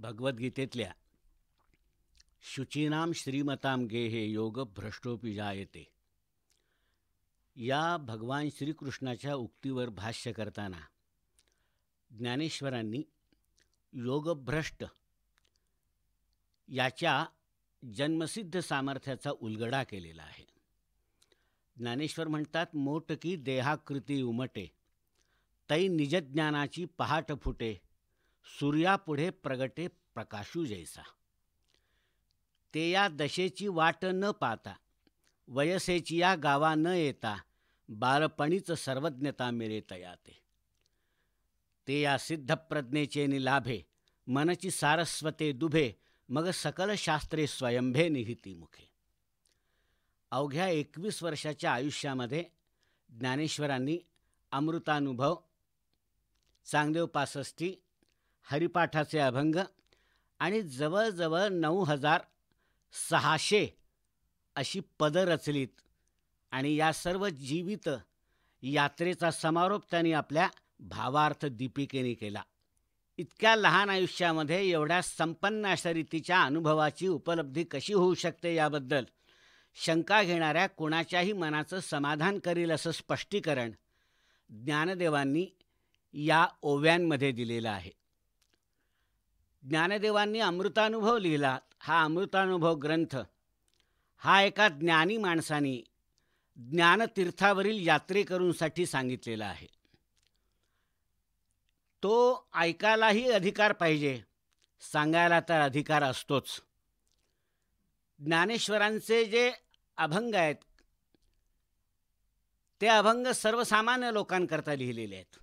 भगवद्गीतेतल्या शुचीनाम श्रीमताम गेहे योग भ्रष्टोपी जायते या भगवान श्रीकृष्णाच्या उक्तीवर भाष्य करताना ज्ञानेश्वरांनी योगभ्रष्ट याच्या जन्मसिद्ध सामर्थ्याचा उलगडा केलेला आहे ज्ञानेश्वर म्हणतात मोटकी देहाकृती उमटे तै निजज्ञानाची पहाट फुटे सूर्यापुढे प्रगटे प्रकाशू जैसा ते या दशेची वाट न पाहता वयसेची या गावा न येता बालपणीच सर्वज्ञता मिळे तया ते या सिद्धप्रज्ञेचे निलाभे मनची सारस्वते दुभे मग सकल शास्त्रे स्वयंभे निहिती मुखे अवघ्या एकवीस वर्षाच्या आयुष्यामध्ये ज्ञानेश्वरांनी अमृतानुभव चांगदेव पासष्टी हरिपाठाचे अभंग आणि जवळजवळ नऊ हजार सहाशे अशी पदं रचलीत आणि या सर्व जीवित यात्रेचा समारोप त्यांनी आपल्या भावार्थ दीपिकेने केला इतक्या लहान आयुष्यामध्ये एवढ्या संपन्न अशा रीतीच्या अनुभवाची उपलब्धी कशी होऊ शकते याबद्दल शंका घेणाऱ्या कोणाच्याही मनाचं समाधान करील असं स्पष्टीकरण ज्ञानदेवांनी या ओव्यांमध्ये दिलेलं आहे ज्ञानदेवांनी अमृतानुभव लिहिला हा अमृतानुभव ग्रंथ हा एका ज्ञानी माणसाने ज्ञानतीर्थावरील यात्रेकरूंसाठी सांगितलेला आहे तो ऐकायलाही अधिकार पाहिजे सांगायला तर अधिकार असतोच ज्ञानेश्वरांचे जे अभंग आहेत ते अभंग सर्वसामान्य लोकांकरता लिहिलेले आहेत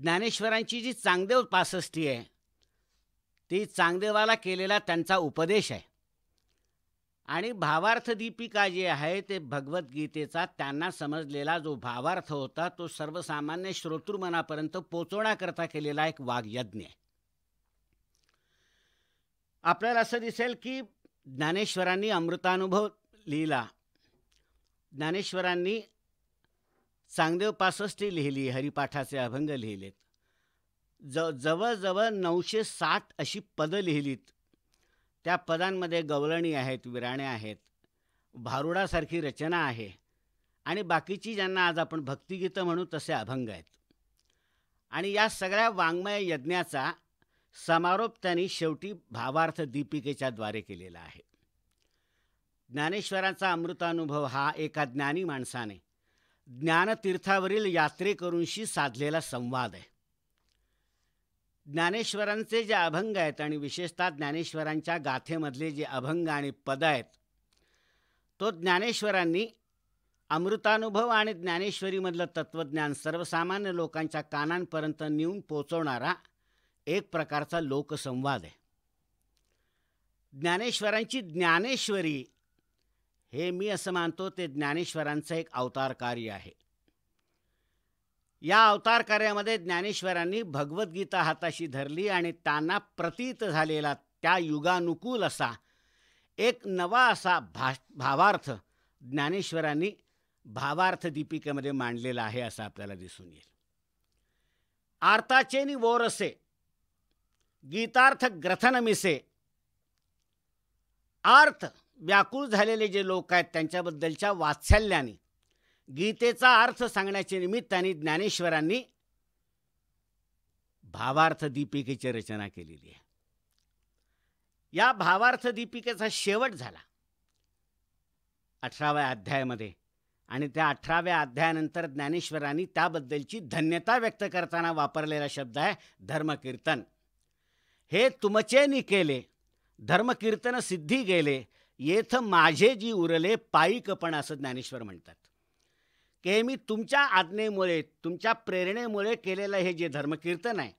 ज्ञानेश्वरांची जी चांगदेव पासष्टी आहे ती चांगदेवाला केलेला त्यांचा उपदेश आहे आणि भावार्थ दीपिका जी आहे ते भगवद्गीतेचा त्यांना समजलेला जो भावार्थ होता तो सर्वसामान्य श्रोतृमनापर्यंत पोचवण्याकरता केलेला एक वाघयज्ञ आहे आपल्याला असं दिसेल की ज्ञानेश्वरांनी अमृतानुभव लिहिला ज्ञानेश्वरांनी चांगदेव पासष्टी लिहिली हरिपाठाचे अभंग लिहिलेत ज जवळजवळ नऊशे साठ अशी पदं लिहिलीत त्या पदांमध्ये गवळणी आहेत विराणे आहेत भारुडासारखी रचना आहे आणि बाकीची ज्यांना आज आपण भक्तिगीतं म्हणू तसे अभंग आहेत आणि या सगळ्या वाङ्मय यज्ञाचा समारोप त्यांनी शेवटी भावार्थ दीपिकेच्या द्वारे केलेला आहे ज्ञानेश्वराचा अमृतानुभव हा एका ज्ञानी माणसाने ज्ञानतीर्थावरील यात्रेकरूंशी साधलेला संवाद आहे ज्ञानेश्वरांचे जे अभंग आहेत आणि विशेषतः ज्ञानेश्वरांच्या गाथेमधले जे अभंग आणि पद आहेत तो ज्ञानेश्वरांनी अमृतानुभव आणि ज्ञानेश्वरीमधलं तत्त्वज्ञान सर्वसामान्य लोकांच्या कानांपर्यंत नेऊन पोचवणारा एक प्रकारचा लोकसंवाद आहे ज्ञानेश्वरांची ज्ञानेश्वरी हे मी असं मानतो ते ज्ञानेश्वरांचं एक अवतार कार्य आहे या अवतार कार्यामध्ये ज्ञानेश्वरांनी भगवद्गीता हाताशी धरली आणि त्यांना प्रतीत झालेला त्या युगानुकूल असा एक नवा असा भा भावार्थ ज्ञानेश्वरांनी भावार्थ दीपिकेमध्ये मांडलेला आहे असं आपल्याला दिसून येईल आर्ताचेनी वोरसे गीतार्थ ग्रथनमिसे अर्थ व्याकुळ झालेले जे लोक आहेत त्यांच्याबद्दलच्या वात्सल्याने गीतेचा अर्थ सांगण्याच्या निमित्ताने ज्ञानेश्वरांनी भावार्थ दीपिकेची रचना केलेली आहे या भावार्थ दीपिकेचा शेवट झाला अठराव्या अध्यायामध्ये आणि त्या अठराव्या अध्यायानंतर ज्ञानेश्वरांनी त्याबद्दलची धन्यता व्यक्त करताना वापरलेला शब्द आहे धर्मकीर्तन हे तुमचेनी केले धर्मकीर्तन सिद्धी गेले येथ माझे जी उरले पायी कपण असं ज्ञानेश्वर म्हणतात की मी तुमच्या आज्ञेमुळे तुमच्या प्रेरणेमुळे केलेलं हे जे धर्मकीर्तन आहे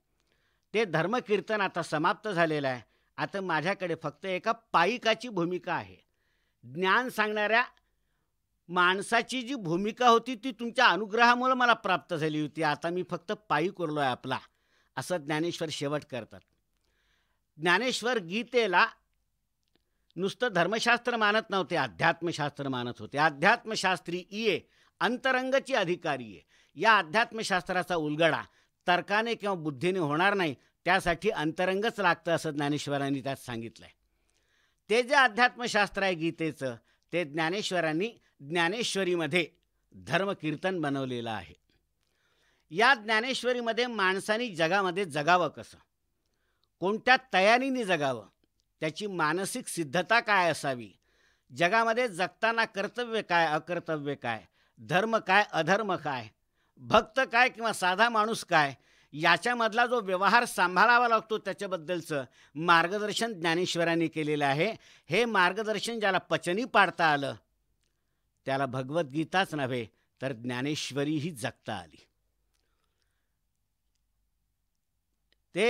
ते धर्मकीर्तन आता समाप्त झालेलं आहे आता माझ्याकडे फक्त एका पायिकाची भूमिका आहे ज्ञान सांगणाऱ्या माणसाची जी भूमिका होती ती तुमच्या अनुग्रहामुळे मला प्राप्त झाली होती आता मी फक्त पायी कोरलो आहे आपला असं ज्ञानेश्वर शेवट करतात ज्ञानेश्वर गीतेला नुसतं धर्मशास्त्र मानत नव्हते अध्यात्मशास्त्र मानत होते अध्यात्मशास्त्री इये अंतरंगची अधिकारी आहे या अध्यात्मशास्त्राचा उलगडा तर्काने किंवा बुद्धीने होणार नाही त्यासाठी अंतरंगच लागतं असं ज्ञानेश्वरांनी त्यात सांगितलं ते जे अध्यात्मशास्त्र आहे गीतेचं ते ज्ञानेश्वरांनी ज्ञानेश्वरीमध्ये धर्मकीर्तन बनवलेलं आहे या ज्ञानेश्वरीमध्ये माणसानी जगामध्ये जगावं कसं कोणत्या तयारीने जगावं त्याची मानसिक सिद्धता काय असावी जगामध्ये जगताना कर्तव्य काय अकर्तव्य काय धर्म काय अधर्म काय भक्त काय किंवा साधा माणूस काय याच्यामधला जो व्यवहार सांभाळावा लागतो त्याच्याबद्दलचं मार्गदर्शन ज्ञानेश्वरांनी केलेलं आहे हे मार्गदर्शन ज्याला पचनी पाडता आलं त्याला भगवद्गीताच नव्हे तर ज्ञानेश्वरी ही जगता आली ते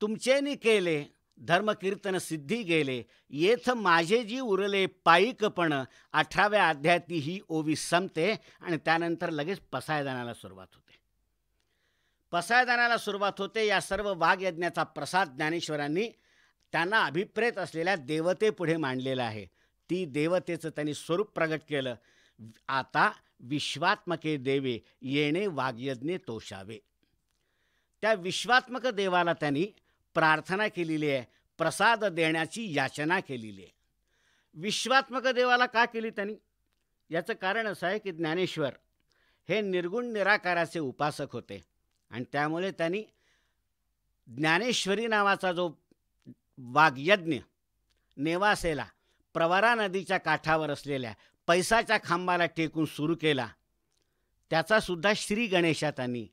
तुमचेनी केले धर्मकीर्तन सिद्धी गेले येथ माझे जी उरले पायिकपण अठराव्या अध्यायाती ही ओवी संपते आणि त्यानंतर लगेच पसायदानाला सुरुवात होते पसायदानाला सुरुवात होते या सर्व वाघयज्ञाचा प्रसाद ज्ञानेश्वरांनी त्यांना अभिप्रेत असलेल्या देवतेपुढे मांडलेला आहे ती देवतेचं त्यांनी स्वरूप प्रगट केलं आता विश्वात्मके देवे येणे वाघयज्ञे तोषावे त्या विश्वात्मक देवाला त्यांनी प्रार्थना केलेली आहे प्रसाद देण्याची याचना केलेली आहे विश्वात्मक देवाला का केली त्यांनी याचं कारण असं आहे की ज्ञानेश्वर हे निर्गुण निराकाराचे उपासक होते आणि त्यामुळे त्यांनी ज्ञानेश्वरी नावाचा जो वाघयज्ञ नेवासेला प्रवरा नदीच्या काठावर असलेल्या पैसाच्या खांबाला टेकून सुरू केला त्याचासुद्धा श्री त्यांनी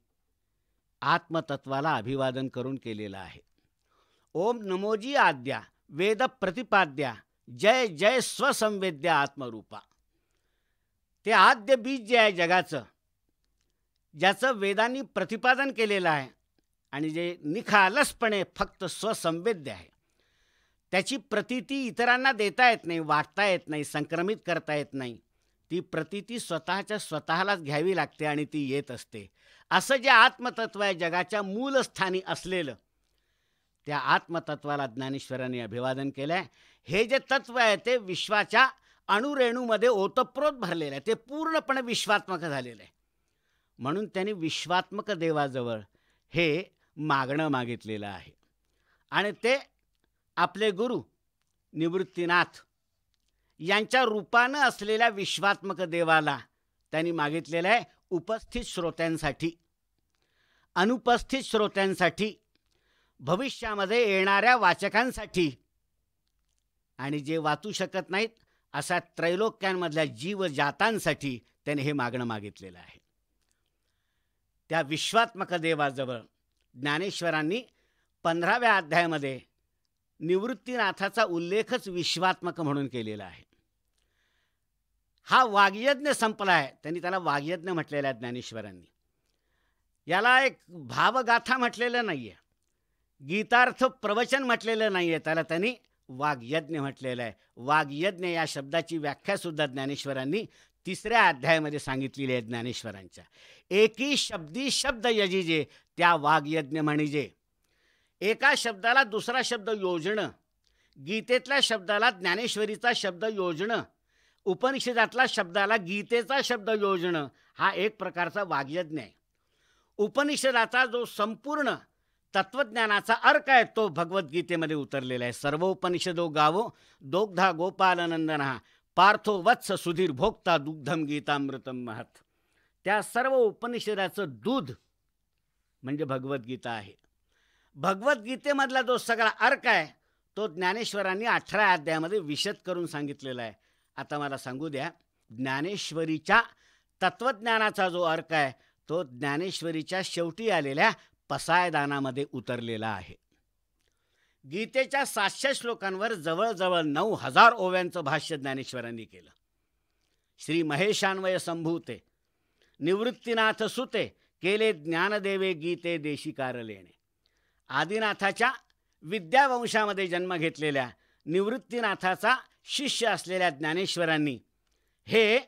आत्मतत्वाला अभिवादन करून केलेलं आहे ओम नमोजी आद्या वेद प्रतिपाद्या जय जय स्वसंवेद्या आत्मरूपा ते आद्य बीज जे आहे जगाचं ज्याचं वेदांनी प्रतिपादन केलेलं आहे आणि जे निखालसपणे फक्त स्वसंवेद्य आहे त्याची प्रतिती इतरांना देता येत नाही वाटता येत नाही संक्रमित करता येत नाही ती प्रतिती स्वतःच्या स्वतःलाच घ्यावी लागते आणि ती येत असते असं जे आत्मतत्व आहे जगाच्या मूलस्थानी असलेलं त्या आत्मतत्वाला ज्ञानेश्वरांनी अभिवादन केलं आहे हे जे तत्व आहे ते विश्वाच्या अणुरेणूमध्ये ओतप्रोत भरलेलं आहे ते पूर्णपणे विश्वात्मक झालेलं आहे म्हणून त्यांनी विश्वात्मक देवाजवळ हे मागणं मागितलेलं आहे आणि ते आपले गुरु निवृत्तीनाथ यांच्या रूपानं असलेल्या विश्वात्मक देवाला त्यांनी मागितलेलं आहे उपस्थित श्रोत्यांसाठी अनुपस्थित श्रोत्यांसाठी भविष्यामध्ये येणाऱ्या वाचकांसाठी आणि जे वाचू शकत नाहीत अशा त्रैलोक्यांमधल्या जीवजातांसाठी त्याने हे मागणं मागितलेलं आहे त्या विश्वात्मक देवाजवळ ज्ञानेश्वरांनी पंधराव्या अध्यायामध्ये निवृत्तीनाथाचा उल्लेखच विश्वात्मक म्हणून केलेला आहे हा वाग्यज्ञ संपला आहे त्यांनी त्याला वाग्यज्ञ म्हटलेला आहे ज्ञानेश्वरांनी याला एक भावगाथा म्हटलेलं नाही आहे गीतार्थ प्रवचन म्हटलेलं नाही आहे त्याला त्यांनी वाग्यज्ञ म्हटलेलं आहे वाग्यज्ञ या शब्दाची व्याख्यासुद्धा ज्ञानेश्वरांनी तिसऱ्या अध्यायामध्ये सांगितलेली आहे ज्ञानेश्वरांच्या एकी शब्दी शब्द यजिजे त्या वाग्यज्ञ म्हणजे एका शब्दाला दुसरा शब्द योजणं गीतेतल्या शब्दाला ज्ञानेश्वरीचा शब्द योजणं उपनिषदातला शब्दाला गीतेचा शब्द योजणं हा एक प्रकारचा वाग्यज्ञ आहे उपनिषदाचा जो संपूर्ण तत्वज्ञानाचा अर्क आहे तो भगवद्गीतेमध्ये उतरलेला आहे सर्वोपनिषदो गावो दोग्धा गोपालनंदन हा पार्थो वत्स सुधीर भोक्ता दुग्धम गीतामृतम महत त्या सर्व उपनिषदाचं दूध म्हणजे भगवद्गीता आहे भगवद्गीतेमधला जो सगळा अर्क आहे तो ज्ञानेश्वरांनी अठरा अध्यायामध्ये विशद करून सांगितलेला आहे आता मला सांगू द्या ज्ञानेश्वरीच्या तत्वज्ञानाचा जो अर्क आहे तो ज्ञानेश्वरीच्या शेवटी आलेल्या पसायदानामध्ये उतरलेला आहे गीतेच्या सातशे श्लोकांवर जवळजवळ नऊ हजार ओव्यांचं भाष्य ज्ञानेश्वरांनी केलं श्री महेशान्वय संभूते निवृत्तीनाथ सुते केले ज्ञानदेवे गीते देशिकार लेणे आदिनाथाच्या विद्यावंशामध्ये जन्म घेतलेल्या निवृत्तीनाथाचा शिष्य असलेल्या ज्ञानेश्वरांनी हे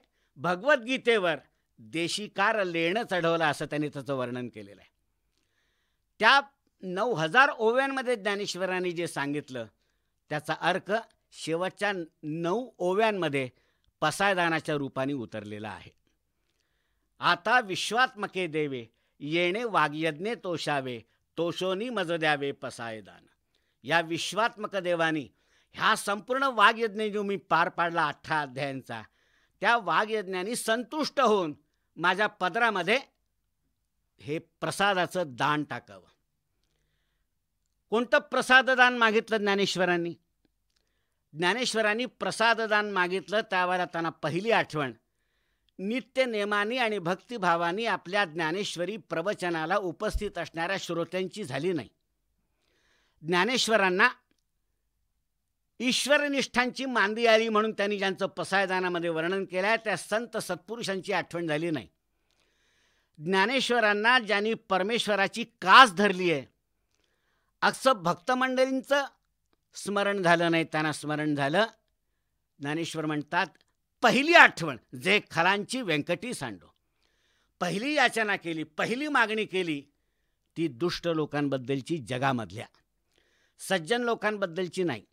भगवद्गीतेवर देशिकार लेणं चढवलं असं त्यांनी त्याचं वर्णन केलेलं आहे त्या नऊ हजार ओव्यांमध्ये ज्ञानेश्वरांनी जे सांगितलं त्याचा अर्क शेवटच्या नऊ ओव्यांमध्ये पसायदानाच्या रूपाने उतरलेला आहे आता विश्वात्मके देवे येणे वाग्यज्ञे तोषावे तोषोनी मज द्यावे पसायदान या विश्वात्मक देवानी ह्या संपूर्ण वाघयज्ञ जो मी पार पाडला अठरा अध्यायांचा त्या वाघयज्ञानी संतुष्ट होऊन माझ्या पदरामध्ये हे प्रसादाचं दान टाकावं कोणतं प्रसाददान मागितलं ज्ञानेश्वरांनी ज्ञानेश्वरांनी प्रसाददान मागितलं त्यावेळेला त्यांना पहिली आठवण नित्य नेमानी आणि भक्तिभावानी आपल्या ज्ञानेश्वरी प्रवचनाला उपस्थित असणाऱ्या श्रोत्यांची झाली नाही ज्ञानेश्वरांना ईश्वरनिष्ठांची मांदी आली म्हणून त्यांनी ज्यांचं पसायदानामध्ये वर्णन केलं आहे त्या संत सत्पुरुषांची आठवण झाली नाही ज्ञानेश्वरांना ज्यांनी परमेश्वराची कास धरली आहे असं भक्त मंडळींचं स्मरण झालं नाही त्यांना स्मरण झालं ज्ञानेश्वर म्हणतात पहिली आठवण जे खरांची व्यंकटी सांडो पहिली याचना केली पहिली मागणी केली ती दुष्ट लोकांबद्दलची जगामधल्या सज्जन लोकांबद्दलची नाही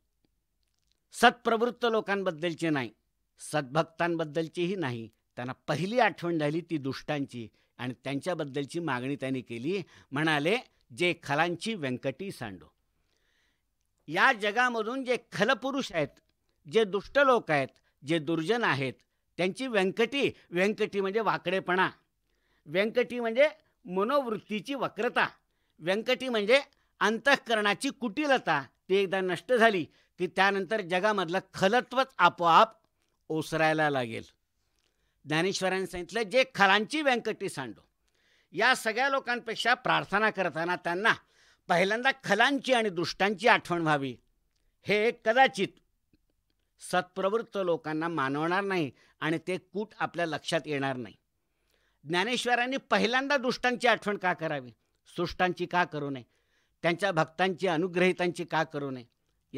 सत्प्रवृत्त लोकांबद्दलची नाही सद्भक्तांबद्दलचीही नाही त्यांना पहिली आठवण झाली ती दुष्टांची आणि त्यांच्याबद्दलची मागणी त्यांनी केली म्हणाले जे खलांची व्यंकटी सांडो या जगामधून जे खलपुरुष आहेत जे दुष्ट लोक आहेत जे दुर्जन आहेत त्यांची व्यंकटी व्यंकटी म्हणजे वाकडेपणा व्यंकटी म्हणजे मनोवृत्तीची वक्रता व्यंकटी म्हणजे अंतःकरणाची कुटिलता ती एकदा नष्ट झाली की त्यानंतर जगामधलं खलत्वच आपोआप ओसरायला लागेल ज्ञानेश्वरांनी सांगितलं जे खलांची व्यंकटी सांडो या सगळ्या लोकांपेक्षा प्रार्थना करताना त्यांना पहिल्यांदा खलांची आणि दुष्टांची आठवण व्हावी हे कदाचित सत्प्रवृत्त लोकांना मानवणार नाही आणि ते कूट आपल्या लक्षात येणार नाही ज्ञानेश्वरांनी पहिल्यांदा दुष्टांची आठवण का करावी सृष्टांची का करू नये त्यांच्या भक्तांची अनुग्रहितांची का करू नये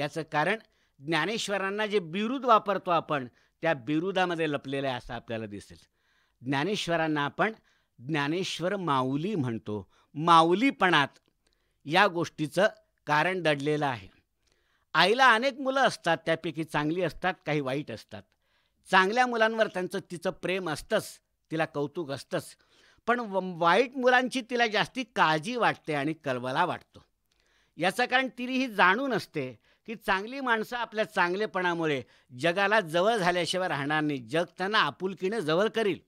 याचं कारण ज्ञानेश्वरांना जे बिरुद वापरतो आपण त्या बिरुदामध्ये लपलेलं आहे असं आपल्याला दिसेल ज्ञानेश्वरांना आपण ज्ञानेश्वर माऊली म्हणतो माऊलीपणात या गोष्टीचं कारण दडलेलं आहे आईला अनेक मुलं असतात त्यापैकी चांगली असतात काही वाईट असतात चांगल्या मुलांवर त्यांचं तिचं प्रेम असतंच तिला कौतुक असतंच पण वाईट मुलांची तिला जास्ती काळजी वाटते आणि कलवला वाटतो याचं कारण तिने ही जाणून असते की चांगली माणसं आपल्या चांगलेपणामुळे जगाला जवळ झाल्याशिवाय राहणार नाही जग त्यांना आपुलकीने जवळ करील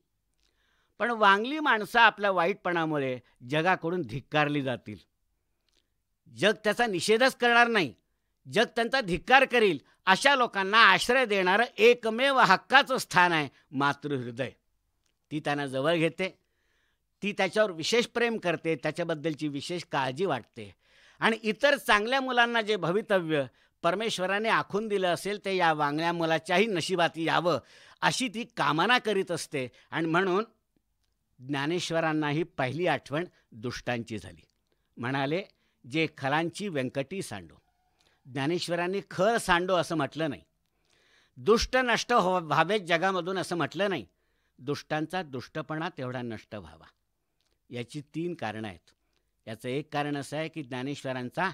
पण वांगली माणसं आपल्या वाईटपणामुळे जगाकडून धिक्कारली जातील जग त्याचा निषेधच करणार नाही जग त्यांचा धिक्कार करील अशा लोकांना आश्रय देणारं एकमेव हक्काचं स्थान आहे मातृहृदय ती त्यांना जवळ घेते ती त्याच्यावर विशेष प्रेम करते त्याच्याबद्दलची विशेष काळजी वाटते आणि इतर चांगल्या मुलांना जे भवितव्य परमेश्वराने आखून दिलं असेल ते या वांगल्या मुलाच्याही नशिबात यावं अशी ती कामना करीत असते आणि म्हणून ज्ञानेश्वरांना ही पहिली आठवण दुष्टांची झाली म्हणाले जे खलांची व्यंकटी सांडो ज्ञानेश्वरांनी खर सांडो असं म्हटलं नाही दुष्ट नष्ट हो व्हावेत जगामधून असं म्हटलं नाही दुष्टांचा दुष्टपणा तेवढा नष्ट व्हावा याची तीन कारणं आहेत याचं एक कारण असं आहे की ज्ञानेश्वरांचा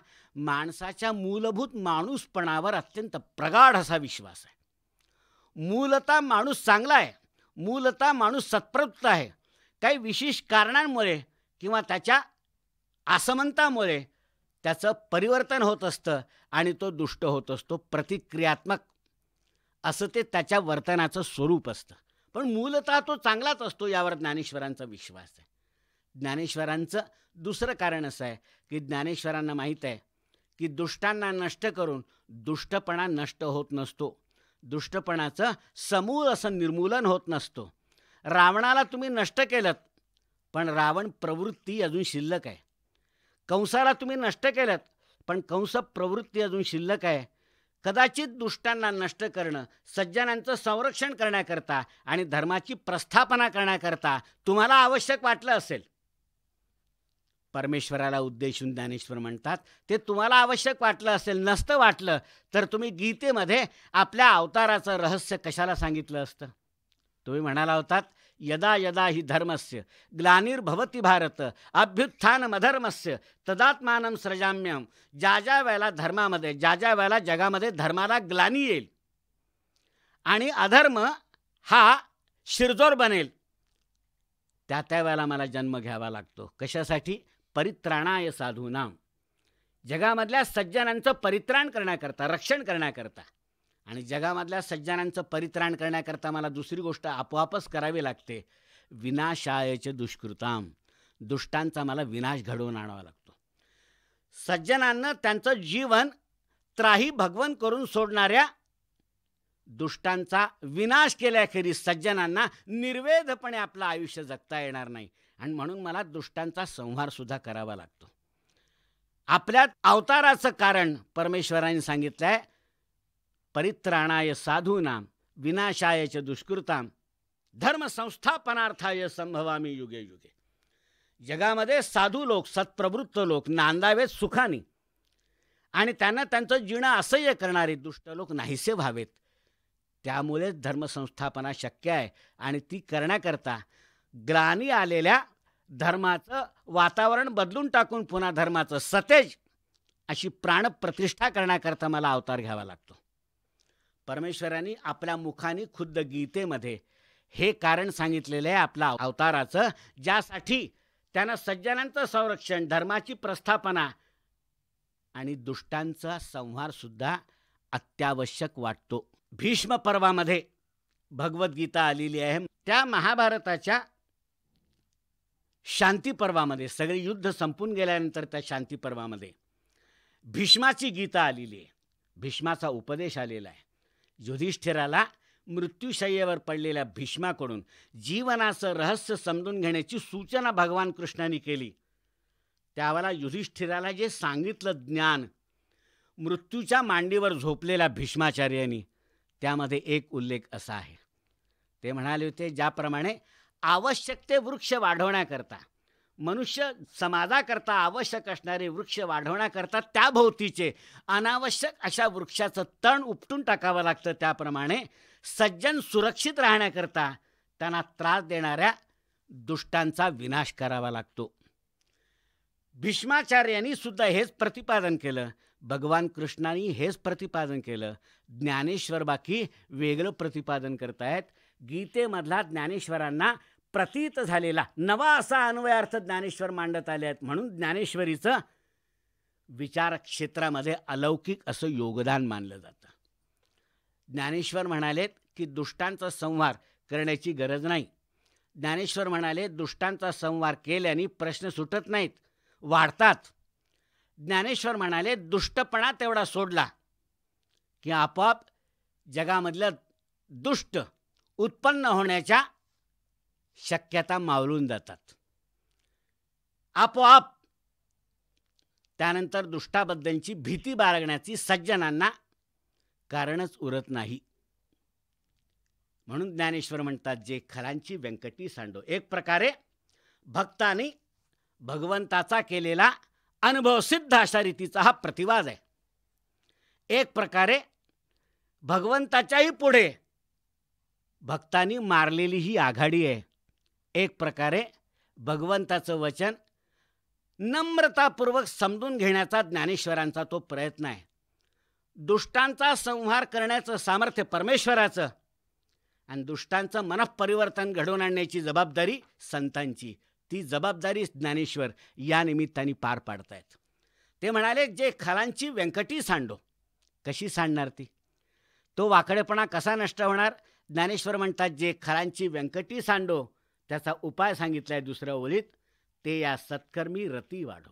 माणसाच्या मूलभूत माणूसपणावर अत्यंत प्रगाढ असा विश्वास आहे मूलता माणूस चांगला आहे मूलता माणूस सत्प्रवृत्त आहे काही विशेष कारणांमुळे किंवा त्याच्या आसमंतामुळे त्याचं परिवर्तन होत असतं आणि तो दुष्ट होत असतो प्रतिक्रियात्मक असं ते त्याच्या वर्तनाचं स्वरूप असतं पण मूलतः तो चांगलाच असतो यावर ज्ञानेश्वरांचा विश्वास आहे ज्ञानेश्वरांचं दुसरं कारण असं आहे की ज्ञानेश्वरांना माहीत आहे की दुष्टांना नष्ट करून दुष्टपणा नष्ट होत नसतो दुष्टपणाचं समूळ असं निर्मूलन होत नसतो रावणाला तुम्ही नष्ट केलं पण रावण प्रवृत्ती अजून शिल्लक आहे कंसाला तुम्ही नष्ट केलं पण कंस प्रवृत्ती अजून शिल्लक आहे कदाचित दुष्टांना नष्ट करणं सज्जनांचं संरक्षण करण्याकरता आणि धर्माची प्रस्थापना करण्याकरता तुम्हाला आवश्यक वाटलं असेल परमेश्वराला उद्देशून ज्ञानेश्वर म्हणतात ते तुम्हाला आवश्यक वाटलं असेल नसतं वाटलं तर तुम्ही गीतेमध्ये आपल्या अवताराचं रहस्य कशाला सांगितलं असतं तुम्ही म्हणाला होतात यदा यदा ही धर्मस्य ग्लानिर्भवती भारत अभ्युत्थानमधर्मस्य तदात्मानं सृजाम्यम ज्या ज्या वेळेला धर्मामध्ये ज्या ज्या वेळेला जगामध्ये धर्माला ग्लानी येईल आणि अधर्म हा शिरजोर बनेल त्या त्या वेळेला मला जन्म घ्यावा लागतो कशासाठी परित्राणाय नाम जगामधल्या सज्जनांचं परित्राण करण्याकरता रक्षण करण्याकरता आणि जगामधल्या सज्जनांचं परित्राण करण्याकरता मला दुसरी गोष्ट आपोआपच करावी लागते विनाशायचे दुष्कृताम दुष्टांचा मला विनाश घडवून आणावा लागतो सज्जनांना त्यांचं जीवन त्राही भगवन करून सोडणाऱ्या दुष्टांचा विनाश केल्याखेरीज सज्जनांना निर्वेधपणे आपलं आयुष्य जगता येणार नाही आणि म्हणून मला दुष्टांचा संहारसुद्धा करावा लागतो आपल्या अवताराचं कारण परमेश्वरांनी सांगितलंय परित्राणाय साधूनां विनाशाय च दुष्कृतां धर्मसंस्थापनार्थाय संभवामी युगे युगे जगामध्ये साधू लोक सत्प्रवृत्त लोक नांदावेत सुखानी आणि त्यांना त्यांचं जीणं असह्य करणारे दुष्ट लोक नाहीसे व्हावेत त्यामुळेच धर्मसंस्थापना शक्य आहे आणि ती करण्याकरता ग्लानी आलेल्या धर्माचं वातावरण बदलून टाकून पुन्हा धर्माचं सतेज अशी प्राणप्रतिष्ठा करण्याकरता मला अवतार घ्यावा लागतो परमेश्वराने आपल्या मुखाने खुद्द गीतेमध्ये हे कारण सांगितलेलं आहे आपला अवताराचं ज्यासाठी त्यांना सज्जनांचं संरक्षण धर्माची प्रस्थापना आणि दुष्टांचा संहार सुद्धा अत्यावश्यक वाटतो भीष्म पर्वामध्ये भगवद्गीता आलेली आहे त्या महाभारताच्या शांती पर्वामध्ये सगळे युद्ध संपून गेल्यानंतर त्या शांती पर्वामध्ये भीष्माची गीता आलेली आहे भीष्माचा उपदेश आलेला आहे युधिष्ठिराला मृत्यूशय्येवर पडलेल्या भीष्माकडून जीवनाचं रहस्य समजून घेण्याची सूचना भगवान कृष्णाने केली त्यावेळेला युधिष्ठिराला जे सांगितलं ज्ञान मृत्यूच्या मांडीवर झोपलेल्या भीष्माचार्यांनी त्यामध्ये एक उल्लेख असा आहे ते म्हणाले होते ज्याप्रमाणे आवश्यक ते वृक्ष वाढवण्याकरता मनुष्य समाजाकरता आवश्यक असणारे वृक्ष वाढवण्याकरता त्याभोवतीचे अनावश्यक अशा वृक्षाचं तण उपटून टाकावं लागतं त्याप्रमाणे सज्जन सुरक्षित राहण्याकरता त्यांना त्रास देणाऱ्या दुष्टांचा विनाश करावा लागतो भीष्माचार्यांनी सुद्धा हेच प्रतिपादन केलं भगवान कृष्णांनी हेच प्रतिपादन केलं ज्ञानेश्वर बाकी वेगळं प्रतिपादन करतायत गीतेमधला ज्ञानेश्वरांना प्रतीत झालेला नवा असा अन्वयार्थ ज्ञानेश्वर मांडत आले आहेत म्हणून ज्ञानेश्वरीचं विचार क्षेत्रामध्ये अलौकिक असं योगदान मानलं जातं ज्ञानेश्वर म्हणालेत की दुष्टांचा संहार करण्याची गरज नाही ज्ञानेश्वर म्हणाले दुष्टांचा संहार केल्याने प्रश्न सुटत नाहीत वाढतात ज्ञानेश्वर म्हणाले दुष्टपणा तेवढा सोडला की आपोआप जगामधलं दुष्ट उत्पन्न होण्याच्या शक्यता मावळून जातात आपोआप त्यानंतर दुष्टाबद्दलची भीती बाळगण्याची सज्जनांना कारणच उरत नाही म्हणून ज्ञानेश्वर म्हणतात जे खरांची व्यंकटी सांडो एक प्रकारे भक्ताने भगवंताचा केलेला अनुभव सिद्ध अशा रीतीचा हा प्रतिवाद आहे एक प्रकारे भगवंताच्याही पुढे भक्तांनी मारलेली ही आघाडी आहे एक प्रकारे भगवंताचं वचन नम्रतापूर्वक समजून घेण्याचा ज्ञानेश्वरांचा तो प्रयत्न आहे दुष्टांचा संहार करण्याचं सामर्थ्य परमेश्वराचं आणि दुष्टांचं मनपरिवर्तन घडवून आणण्याची जबाबदारी संतांची ती जबाबदारी ज्ञानेश्वर या निमित्ताने पार पाडतायत ते म्हणाले जे खलांची व्यंकटी सांडो कशी सांडणार ती तो वाकडेपणा कसा नष्ट होणार ज्ञानेश्वर म्हणतात जे खलांची व्यंकटी सांडो त्याचा उपाय सांगितलाय दुसऱ्या ओळीत ते या सत्कर्मी रती वाढो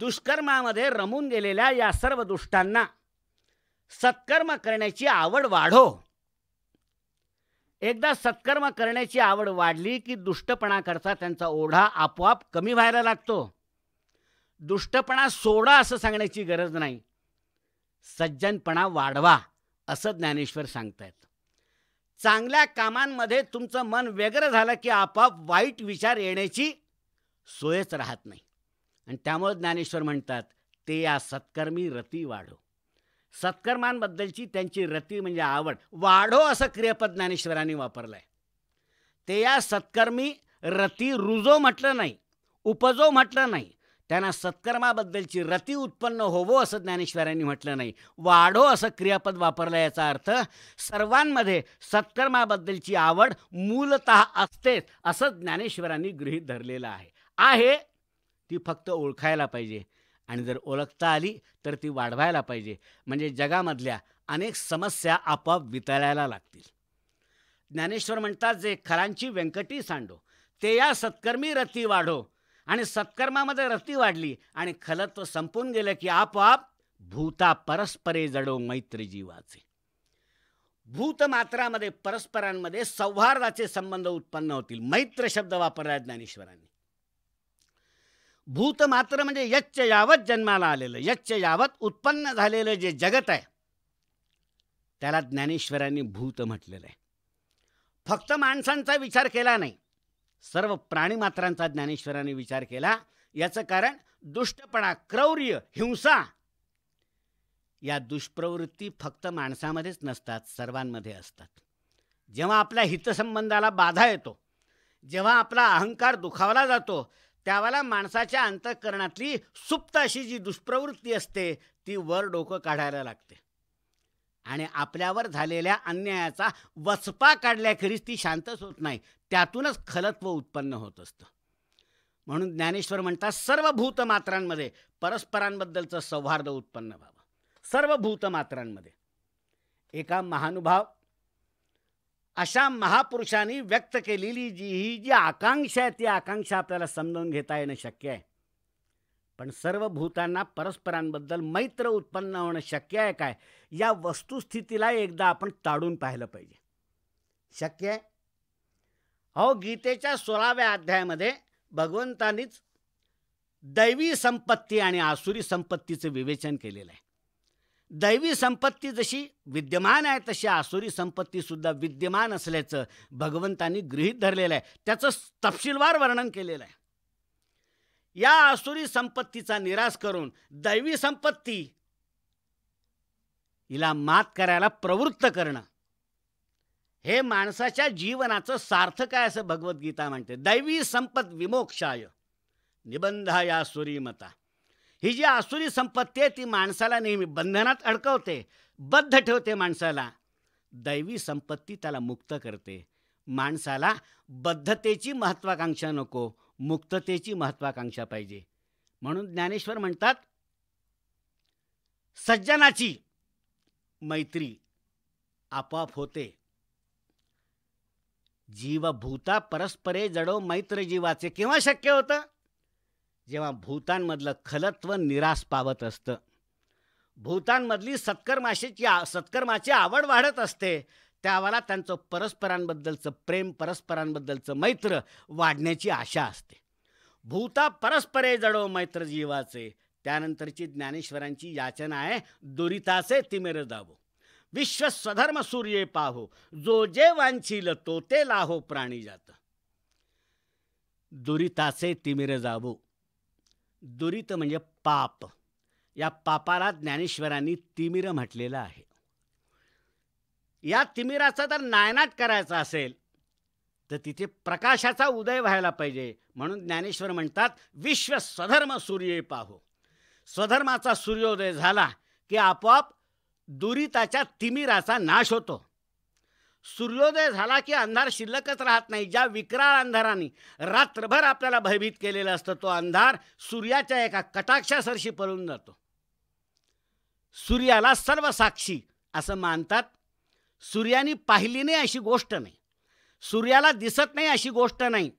दुष्कर्मामध्ये रमून गेलेल्या या सर्व दुष्टांना सत्कर्म करण्याची आवड वाढो एकदा सत्कर्म करण्याची आवड वाढली की दुष्टपणाकरता त्यांचा ओढा आपोआप कमी व्हायला लागतो दुष्टपणा सोडा असं सांगण्याची गरज नाही सज्जनपणा वाढवा असं ज्ञानेश्वर सांगतायत चांगल्या कामांमध्ये तुमचं मन वेगळं झालं की आपाप वाईट विचार येण्याची सोयच राहत नाही आणि त्यामुळे ज्ञानेश्वर म्हणतात ते या सत्कर्मी रती वाढो सत्कर्मांबद्दलची त्यांची रती म्हणजे आवड वाढो असं क्रियापद ज्ञानेश्वरांनी वापरलं आहे ते या सत्कर्मी रती रुजो म्हटलं नाही उपजो म्हटलं नाही त्यांना सत्कर्माबद्दलची रती उत्पन्न होवो असं ज्ञानेश्वरांनी म्हटलं नाही वाढो असं क्रियापद वापरलं याचा अर्थ सर्वांमध्ये सत्कर्माबद्दलची आवड मूलत असतेच असं ज्ञानेश्वरांनी गृहीत धरलेलं आहे आहे ती फक्त ओळखायला पाहिजे आणि जर ओळखता आली तर ती वाढवायला पाहिजे म्हणजे जगामधल्या अनेक समस्या आपोआप वितळायला लागतील ज्ञानेश्वर म्हणतात जे खरांची व्यंकटी सांडो ते या सत्कर्मी रती वाढो आणि सत्कर्मामध्ये रती वाढली आणि खलत्व संपून गेलं की आपोआप भूता परस्परे जडो मैत्री जीवाचे मात्रामध्ये परस्परांमध्ये सौहार्दाचे संबंध उत्पन्न होतील मैत्र शब्द वापरला ज्ञानेश्वरांनी भूत मात्र म्हणजे यच्च यावत जन्माला आलेलं यच्च यावत उत्पन्न झालेलं जे जगत आहे त्याला ज्ञानेश्वरांनी भूत म्हटलेलं आहे फक्त माणसांचा विचार केला नाही सर्व प्राणीमात्रांचा ज्ञानेश्वराने विचार केला याचं कारण दुष्टपणा क्रौर्य हिंसा या दुष्प्रवृत्ती फक्त माणसामध्येच नसतात सर्वांमध्ये असतात जेव्हा आपल्या हितसंबंधाला बाधा येतो जेव्हा आपला अहंकार दुखावला जातो त्यावेळेला माणसाच्या अंतःकरणातली सुप्त अशी जी दुष्प्रवृत्ती असते ती वर डोकं काढायला लागते आणि आपल्यावर झालेल्या अन्यायाचा वचपा काढल्याखेरीज ती शांतच होत नाही त्यातूनच खलत्व उत्पन्न होत असतं म्हणून ज्ञानेश्वर म्हणतात सर्व भूतमात्रांमध्ये परस्परांबद्दलचं सौहार्द उत्पन्न व्हावं सर्व भूतमात्रांमध्ये एका महानुभाव अशा महापुरुषांनी व्यक्त केलेली जी ही जी आकांक्षा आहे ती आकांक्षा आपल्याला समजावून घेता येणं शक्य आहे पण सर्व भूतांना परस्परांबद्दल मैत्र उत्पन्न होणं शक्य आहे काय या वस्तुस्थितीला एकदा आपण ताडून पाहिलं पाहिजे शक्य आहे अहो गीतेच्या सोळाव्या अध्यायामध्ये भगवंतानीच दैवी संपत्ती आणि आसुरी संपत्तीचं विवेचन केलेलं आहे दैवी संपत्ती जशी विद्यमान आहे तशी आसुरी संपत्तीसुद्धा विद्यमान असल्याचं भगवंतांनी गृहीत धरलेलं आहे त्याचं तपशीलवार वर्णन केलेलं आहे या आसुरी संपत्तीचा निराश करून दैवी संपत्ती हिला मात करायला प्रवृत्त करणं हे माणसाच्या जीवनाचं सार्थक आहे असं भगवद्गीता म्हणते दैवी संपत विमोक्षाय निबंधा या आसुरी मता ही जी आसुरी संपत्ती आहे ती माणसाला नेहमी बंधनात अडकवते बद्ध ठेवते माणसाला दैवी संपत्ती त्याला मुक्त करते माणसाला बद्धतेची महत्वाकांक्षा नको मुक्ततेची महत्वाकांक्षा पाहिजे म्हणून ज्ञानेश्वर म्हणतात सज्जनाची मैत्री आपोआप होते जीव भूता परस्परे जडो मैत्र जीवाचे केव्हा शक्य होतं जेव्हा भूतांमधलं खलत्व निराश पावत असतं भूतांमधली सत्कर्माशीची सत्कर्माची आवड वाढत असते त्यावाला त्यांचं परस्परांबद्दलचं प्रेम परस्परांबद्दलचं मैत्र वाढण्याची आशा असते भूता परस्परे जडो मैत्र जीवाचे त्यानंतरची ज्ञानेश्वरांची याचना आहे दुरिताचे तिमेर जावो विश्व स्वधर्म सूर्ये पाहो जो जे वांछील तो ते लाहो प्राणी जात दुरिताचे तिमिर जावो दुरित म्हणजे पाप या पापाला ज्ञानेश्वरांनी तिमिर म्हटलेलं आहे या तिमिराचा जर नायनाट करायचा असेल तर तिथे प्रकाशाचा उदय व्हायला पाहिजे म्हणून ज्ञानेश्वर म्हणतात विश्व स्वधर्म सूर्य पाहो स्वधर्माचा सूर्योदय झाला की आपोआप दुरिताच्या तिमिराचा नाश होतो सूर्योदय झाला की अंधार शिल्लकच राहत नाही ज्या विकराळ अंधाराने रात्रभर आपल्याला भयभीत केलेला असतं तो अंधार सूर्याच्या एका कटाक्षासरशी पळून जातो सूर्याला सर्व साक्षी असं मानतात सूर्याने पाहिली नाही अशी गोष्ट नाही सूर्याला दिसत नाही अशी गोष्ट नाही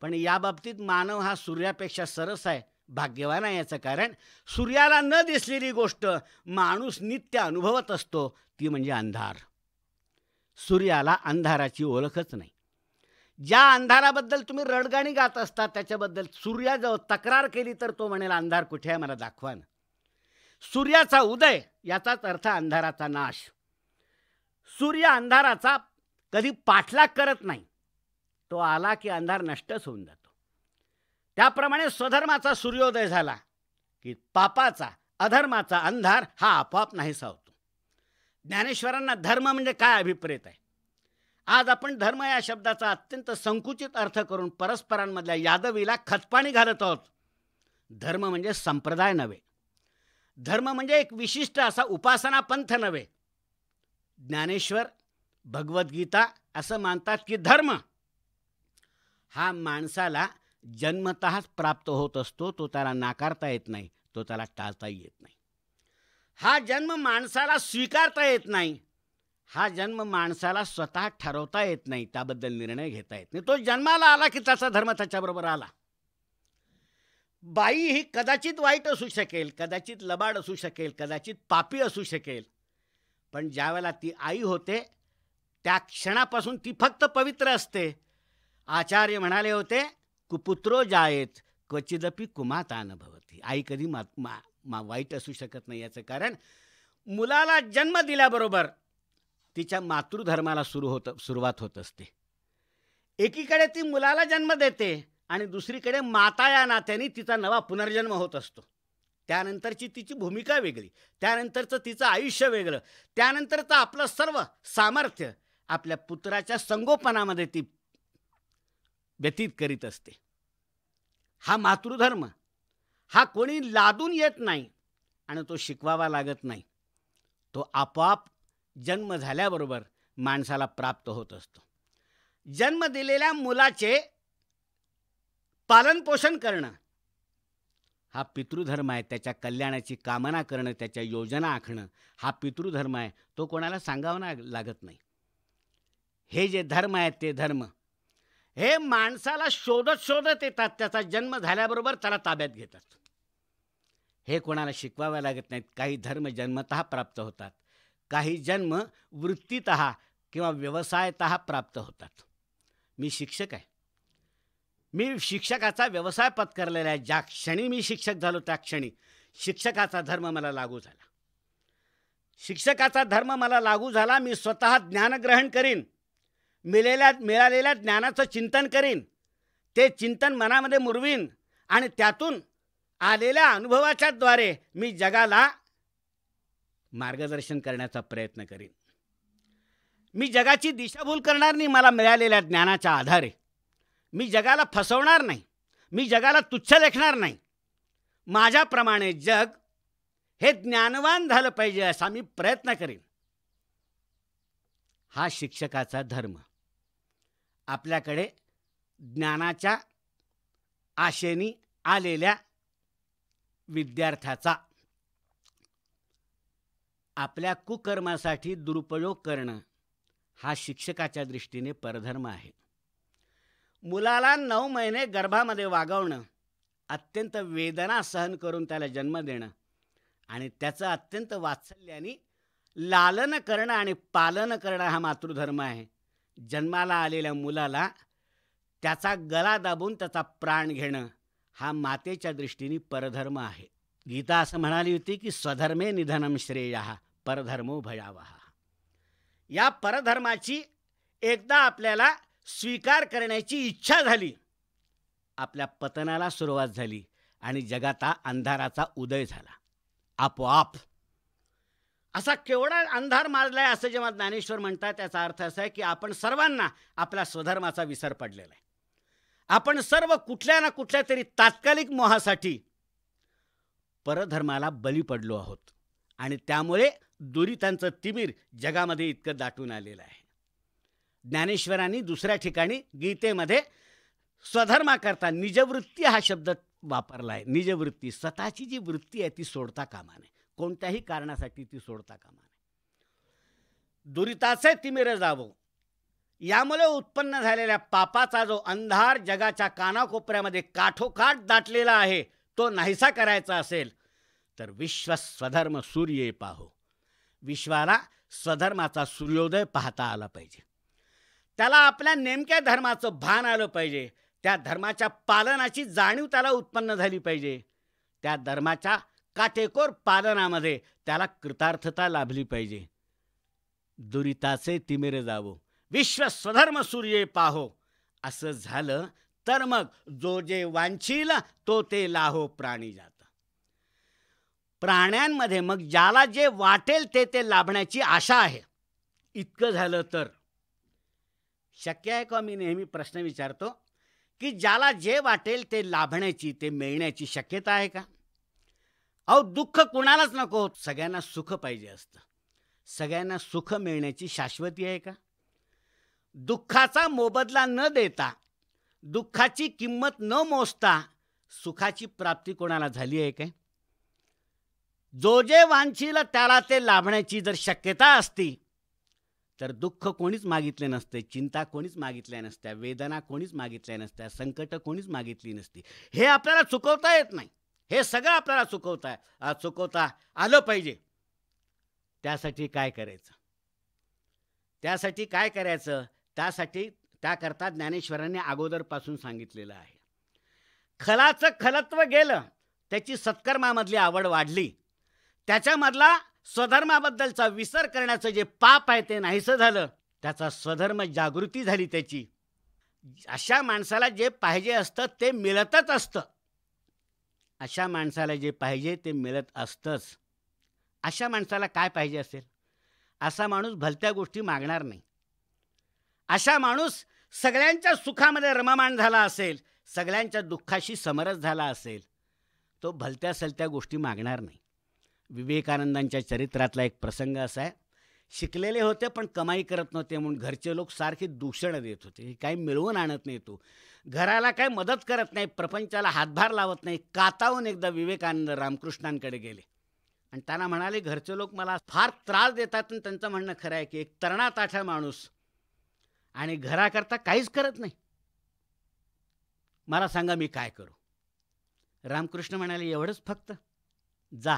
पण या बाबतीत मानव हा सूर्यापेक्षा सरस आहे भाग्यवान आहे याचं कारण सूर्याला न दिसलेली गोष्ट माणूस नित्य अनुभवत असतो ती म्हणजे अंधार सूर्याला अंधाराची ओळखच नाही ज्या अंधाराबद्दल तुम्ही रडगाणी गात असता त्याच्याबद्दल सूर्याजवळ तक्रार केली तर तो म्हणेल अंधार कुठे आहे मला दाखवा ना सूर्याचा उदय याचाच अर्थ अंधाराचा नाश सूर्य अंधाराचा कधी पाठलाग करत नाही तो आला की अंधार नष्टच होऊन जातो त्याप्रमाणे स्वधर्माचा सूर्योदय झाला की पापाचा अधर्माचा अंधार हा आपोआप नाहीसा होतो ज्ञानेश्वरांना धर्म म्हणजे काय अभिप्रेत आहे आज आपण धर्म या शब्दाचा अत्यंत संकुचित अर्थ करून परस्परांमधल्या यादवीला खतपाणी घालत आहोत धर्म म्हणजे संप्रदाय नव्हे धर्म म्हणजे एक विशिष्ट असा उपासना पंथ नव्हे ज्ञानेश्वर भगवद्गीता असं मानतात की धर्म हा माणसाला जन्मतःच प्राप्त होत असतो तो त्याला नाकारता येत नाही तो त्याला टाळताही येत नाही हा जन्म माणसाला स्वीकारता येत नाही हा जन्म माणसाला स्वतः ठरवता येत नाही त्याबद्दल निर्णय घेता येत नाही तो जन्माला आला की त्याचा धर्म त्याच्याबरोबर आला बाई ही कदाचित वाईट असू शकेल कदाचित लबाड असू शकेल कदाचित पापी असू शकेल पण ज्यावेळेला ती आई होते त्या क्षणापासून ती फक्त पवित्र असते आचार्य म्हणाले होते कुपुत्रो जायेत क्वचिदपी कुमाता भवति आई कधी मा, मा, मा वाईट असू शकत नाही याचं कारण मुलाला जन्म दिल्याबरोबर तिच्या मातृधर्माला सुरू होत सुरुवात होत असते एकीकडे ती मुलाला जन्म देते आणि दुसरीकडे माता या नात्याने तिचा नवा पुनर्जन्म होत असतो त्यानंतरची तिची भूमिका वेगळी त्यानंतरचं तिचं आयुष्य वेगळं त्यानंतरचं आपलं सर्व सामर्थ्य आपल्या पुत्राच्या संगोपनामध्ये ती व्यतीत करीत असते हा मातृधर्म हा कोणी लादून येत नाही आणि तो शिकवावा लागत नाही तो आपोआप जन्म झाल्याबरोबर माणसाला प्राप्त होत असतो जन्म दिलेल्या मुलाचे पालनपोषण करणं हा पितृधर्म आहे त्याच्या कल्याणाची कामना करणं त्याच्या योजना आखणं हा पितृधर्म आहे तो कोणाला सांगावा लागत नाही हे जे धर्म आहेत ते धर्म हे माणसाला शोधत शोधत येतात त्याचा जन्म झाल्याबरोबर त्याला ताब्यात घेतात हे कोणाला शिकवाव्या लागत नाहीत काही धर्म जन्मत प्राप्त होतात काही जन्म वृत्तीत किंवा व्यवसायत प्राप्त होतात मी शिक्षक आहे मी शिक्षकाचा व्यवसाय पत्करलेला आहे ज्या क्षणी मी शिक्षक झालो त्या क्षणी शिक्षकाचा धर्म मला लागू झाला शिक्षकाचा धर्म मला लागू झाला मी स्वतः ज्ञानग्रहण करीन मिळेल्या मिळालेल्या ज्ञानाचं चिंतन करीन ते चिंतन मनामध्ये मुरवीन आणि त्यातून आलेल्या अनुभवाच्याद्वारे मी जगाला मार्गदर्शन करण्याचा प्रयत्न करीन मी जगाची दिशाभूल करणार नाही मला मिळालेल्या ज्ञानाच्या आधारे मी जगाला फसवणार नाही मी जगाला तुच्छ लेखणार नाही माझ्याप्रमाणे जग हे ज्ञानवान झालं पाहिजे असा मी प्रयत्न करेन हा शिक्षकाचा धर्म आपल्याकडे ज्ञानाच्या आशेनी आलेल्या विद्यार्थ्याचा आपल्या कुकर्मासाठी दुरुपयोग करणं हा शिक्षकाच्या दृष्टीने परधर्म आहे मुलाला नऊ महिने गर्भामध्ये वागवणं अत्यंत वेदना सहन करून त्याला जन्म देणं आणि त्याचं अत्यंत वात्सल्याने लालन करणं आणि पालन करणं हा मातृधर्म आहे जन्माला आलेल्या मुलाला त्याचा गला दाबून त्याचा प्राण घेणं हा मातेच्या दृष्टीने परधर्म आहे गीता असं म्हणाली होती की स्वधर्मे निधनम श्रेय परधर्मो भयावहा या परधर्माची एकदा आपल्याला स्वीकार करण्याची इच्छा झाली आपल्या पतनाला सुरुवात झाली आणि जगाता अंधाराचा उदय झाला आपोआप असा केवढा अंधार माजलाय असं जेव्हा ज्ञानेश्वर म्हणतात त्याचा अर्थ असा आहे की आपण सर्वांना आपल्या स्वधर्माचा विसर पडलेला आहे आपण सर्व कुठल्या ना कुठल्या तरी तात्कालिक मोहासाठी परधर्माला बली पडलो आहोत आणि त्यामुळे दुरितांचं तिमीर जगामध्ये इतकं दाटून आलेलं आहे ज्ञानेश्वरांनी दुसऱ्या ठिकाणी गीतेमध्ये स्वधर्माकरता निजवृत्ती हा शब्द वापरला आहे निजवृत्ती स्वतःची जी वृत्ती आहे ती सोडता कामा नये कोणत्याही कारणासाठी ती सोडता कामा नये दुरिताचे तिमिर जावो यामुळे उत्पन्न झालेल्या पापाचा जो अंधार जगाच्या कानाकोपऱ्यामध्ये काठोकाठ दाटलेला आहे तो नाहीसा करायचा असेल तर विश्व स्वधर्म सूर्य पाहो विश्वाला स्वधर्माचा सूर्योदय पाहता आला पाहिजे त्याला आपल्या नेमक्या धर्माचं भान आलं पाहिजे त्या धर्माच्या पालनाची जाणीव त्याला उत्पन्न झाली पाहिजे त्या धर्माच्या काटेकोर पालनामध्ये त्याला कृतार्थता लाभली पाहिजे दुरिताचे तिमेरे जावो विश्व स्वधर्म सूर्य पाहो असं झालं तर मग जो जे वांछील तो ते लाहो प्राणी जात प्राण्यांमध्ये मग ज्याला जे वाटेल ते ते लाभण्याची आशा आहे इतकं झालं तर शक्य आहे का मी नेहमी प्रश्न विचारतो की ज्याला जे वाटेल ते लाभण्याची ते मिळण्याची शक्यता आहे का अहो दुःख कुणालाच नको सगळ्यांना सुख पाहिजे असतं सगळ्यांना सुख मिळण्याची शाश्वती आहे का दुःखाचा मोबदला न देता दुःखाची किंमत न मोजता सुखाची प्राप्ती कोणाला झाली आहे काय जो जे वांछील त्याला ते लाभण्याची जर शक्यता असती तर दुःख कोणीच मागितले नसते चिंता कोणीच मागितल्या नसत्या वेदना कोणीच मागितल्या नसत्या संकट कोणीच मागितली नसती हे आपल्याला चुकवता येत नाही हे सगळं आपल्याला चुकवता चुकवता आलं पाहिजे त्यासाठी काय करायचं त्यासाठी काय करायचं त्यासाठी त्याकरता ज्ञानेश्वरांनी अगोदरपासून सांगितलेलं आहे खलाचं खलत्व गेलं त्याची सत्कर्मामधली आवड वाढली त्याच्यामधला स्वधर्माबद्दलचा विसर करण्याचं जे पाप आहे ते नाहीसं झालं त्याचा स्वधर्म जागृती झाली त्याची अशा माणसाला जे पाहिजे असतं ते मिळतच असतं अशा माणसाला जे पाहिजे ते मिळत असतंच अशा माणसाला काय पाहिजे असेल असा माणूस भलत्या गोष्टी मागणार नाही अशा माणूस सगळ्यांच्या सुखामध्ये रममाण झाला असेल सगळ्यांच्या दुःखाशी समरस झाला असेल तो भलत्या सलत्या गोष्टी मागणार नाही विवेकानंदांच्या चरित्रातला एक प्रसंग असा आहे शिकलेले होते पण कमाई करत नव्हते म्हणून घरचे लोक सारखे दूषणं देत होते काही मिळवून आणत नाही तो घराला काय मदत करत नाही प्रपंचाला हातभार लावत नाही कातावून एकदा विवेकानंद रामकृष्णांकडे गेले आणि त्यांना म्हणाले घरचे लोक मला फार त्रास देतात आणि त्यांचं म्हणणं खरं आहे की एक तरणाताठा माणूस आणि घराकरता काहीच करत नाही मला सांगा मी काय करू रामकृष्ण म्हणाले एवढंच फक्त जा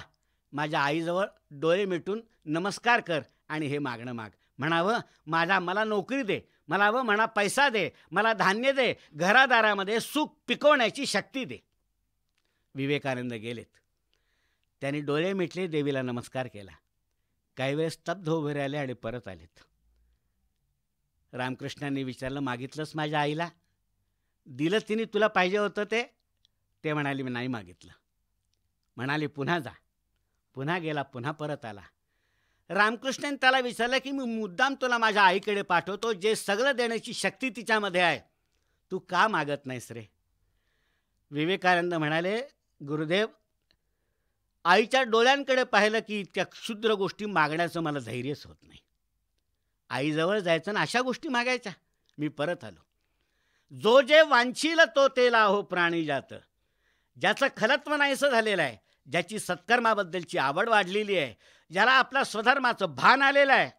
माझ्या आईजवळ डोळे मिटून नमस्कार कर आणि हे मागणं माग म्हणावं माझा मला नोकरी दे मला व म्हणा पैसा दे मला धान्य दे घरादारामध्ये सुख पिकवण्याची शक्ती दे विवेकानंद गेलेत त्यांनी डोळे मिटले देवीला नमस्कार केला काही वेळेस स्तब्ध उभे राहिले आणि परत आलेत रामकृष्णांनी विचारलं मागितलंच माझ्या आईला दिलं तिने तुला पाहिजे होतं ते ते म्हणाले मी नाही मागितलं म्हणाली पुन्हा जा पुन्हा गेला पुन्हा परत आला रामकृष्णन त्याला विचारलं की मी मुद्दाम तुला माझ्या आईकडे पाठवतो जे सगळं देण्याची शक्ती तिच्यामध्ये आहे तू का मागत नाहीस रे विवेकानंद म्हणाले गुरुदेव आईच्या डोळ्यांकडे पाहिलं की इतक्या क्षुद्र गोष्टी मागण्याचं मला धैर्यच होत नाही आईजवळ जायचं ना अशा गोष्टी मागायच्या मी परत आलो जो जे वांछील तो तेला हो प्राणी जात ज्याचं खलत्व नाहीसं झालेलं आहे ज्याची सत्कर्माबद्दलची आवड वाढलेली आहे ज्याला आपला स्वधर्माचं भान आलेलं आहे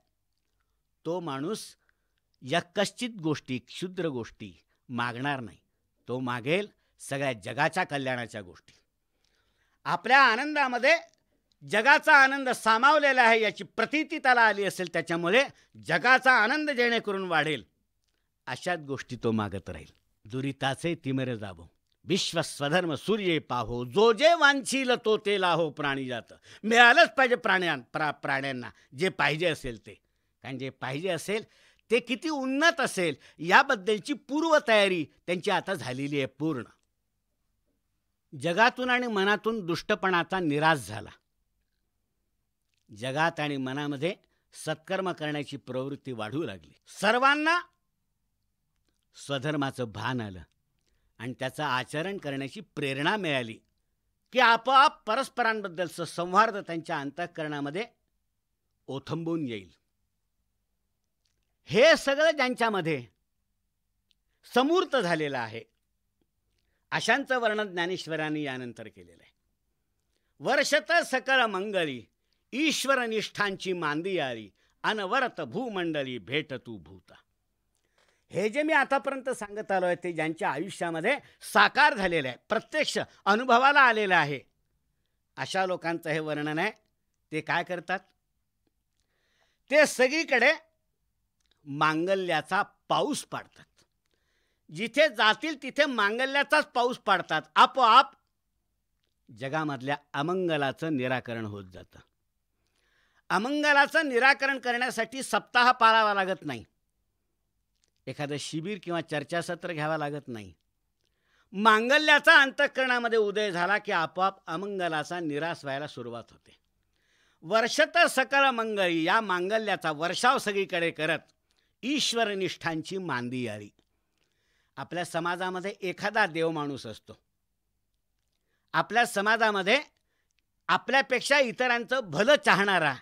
तो माणूस या कश्चित गोष्टी क्षुद्र गोष्टी मागणार नाही तो मागेल सगळ्या जगाच्या कल्याणाच्या गोष्टी आपल्या आनंदामध्ये जगाचा आनंद सामावलेला आहे याची प्रतीती त्याला आली असेल त्याच्यामुळे जगाचा आनंद जेणेकरून वाढेल अशाच गोष्टी तो मागत राहील दुरिताचे तिमेरे जाबो विश्व स्वधर्म सूर्य पाहो जो जे वांछील तो ते लाहो प्राणी जात मिळालंच पाहिजे प्राण्यां प्रा प्राण्यांना जे पाहिजे असेल ते कारण जे पाहिजे असेल ते किती उन्नत असेल याबद्दलची पूर्वतयारी त्यांची आता झालेली आहे पूर्ण जगातून आणि मनातून दुष्टपणाचा निराश झाला जगात आणि मनामध्ये सत्कर्म करण्याची प्रवृत्ती वाढू लागली सर्वांना स्वधर्माचं भान आलं आणि त्याचं आचरण करण्याची प्रेरणा मिळाली की आपोआप परस्परांबद्दलचं संहार्द त्यांच्या अंतःकरणामध्ये ओथंबून येईल हे सगळं ज्यांच्यामध्ये समूर्त झालेलं आहे अशांचं वर्णन ज्ञानेश्वरांनी यानंतर केलेलं आहे वर्षत सकळ मंगळी ईश्वरनिष्ठांची मांदियाळी अनवरत भूमंडळी तू भूता हे जे मी आतापर्यंत सांगत आलो आहे ते ज्यांच्या आयुष्यामध्ये साकार झालेलं आहे प्रत्यक्ष अनुभवाला आलेलं आहे अशा लोकांचं हे वर्णन आहे ते काय करतात ते सगळीकडे मांगल्याचा पाऊस पाडतात जिथे जातील तिथे मांगल्याचाच पाऊस पाडतात आपोआप जगामधल्या अमंगलाचं निराकरण होत जातं अमंगलाचं निराकरण करण्यासाठी सप्ताह पाळावा लागत नाही एखादं शिबिर किंवा चर्चासत्र घ्यावं लागत नाही मांगल्याचा अंतःकरणामध्ये उदय झाला की आपोआप अमंगलाचा निराश व्हायला सुरुवात होते वर्ष तर सकळ मंगळी या मांगल्याचा वर्षाव सगळीकडे करत ईश्वरनिष्ठांची मांदी आली आपल्या समाजामध्ये एखादा देव माणूस असतो आपल्या समाजामध्ये आपल्यापेक्षा इतरांचं भलं चाहणारा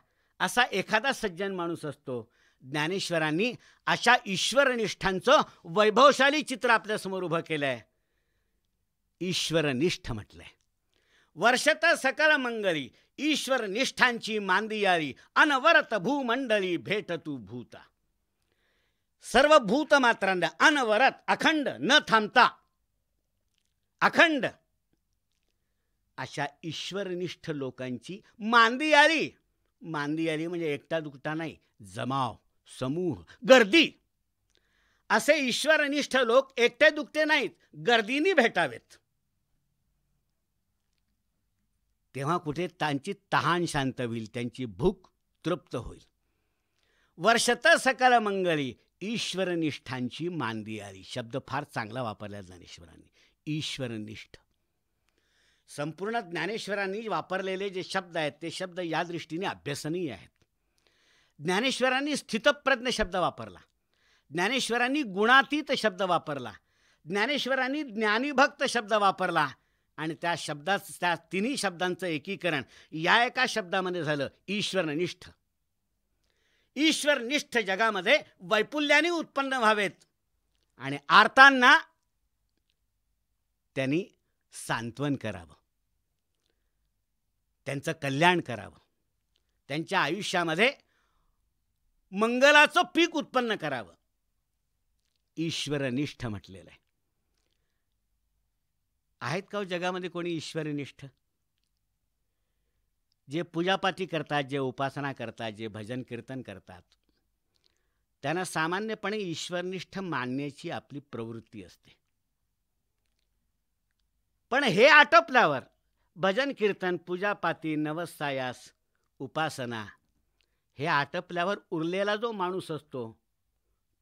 असा एखादा सज्जन माणूस असतो ज्ञानेश्वरांनी अशा ईश्वरनिष्ठांचं वैभवशाली चित्र आपल्यासमोर उभं केलं आहे ईश्वरनिष्ठ म्हटलंय वर्षत सकल मंगली ईश्वरनिष्ठांची मांदियाळी अनवरत भूमंडळी भेट तू भूता सर्व भूत मात्रांना अनवरत अखंड न थांबता अखंड अशा ईश्वरनिष्ठ लोकांची मांदियाळी मांदियाळी म्हणजे एकटा दुकटा नाही जमाव समूह गर्दी असे ईश्वरनिष्ठ लोक एकटे दुखते नाहीत गर्दीनी भेटावेत तेव्हा कुठे त्यांची तहान शांत होईल त्यांची भूक तृप्त होईल वर्षत सकल मंगळी ईश्वरनिष्ठांची मांदी आली शब्द फार चांगला वापरला ज्ञानेश्वरांनी ईश्वरनिष्ठ संपूर्ण ज्ञानेश्वरांनी वापरलेले जे शब्द आहेत ते शब्द या दृष्टीने अभ्यसनीय आहेत ज्ञानेश्वरांनी स्थितप्रज्ञ शब्द वापरला ज्ञानेश्वरांनी गुणातीत शब्द वापरला ज्ञानेश्वरांनी ज्ञानीभक्त शब्द वापरला आणि त्या शब्दाच त्या तिन्ही शब्दांचं एकीकरण या एका शब्दामध्ये झालं ईश्वरनिष्ठ ईश्वरनिष्ठ जगामध्ये वैपुल्याने उत्पन्न व्हावेत आणि आर्तांना त्यांनी सांत्वन करावं त्यांचं कल्याण करावं त्यांच्या आयुष्यामध्ये मंगलाचं पीक उत्पन्न करावं ईश्वरनिष्ठ म्हटलेलं आहे आहेत का हो जगामध्ये कोणी ईश्वरनिष्ठ जे पूजापाती करतात जे उपासना करतात जे भजन कीर्तन करतात त्यांना सामान्यपणे ईश्वरनिष्ठ मानण्याची आपली प्रवृत्ती असते पण हे आटोपल्यावर भजन कीर्तन पूजापाती नवसायास उपासना हे आटपल्यावर उरलेला जो माणूस असतो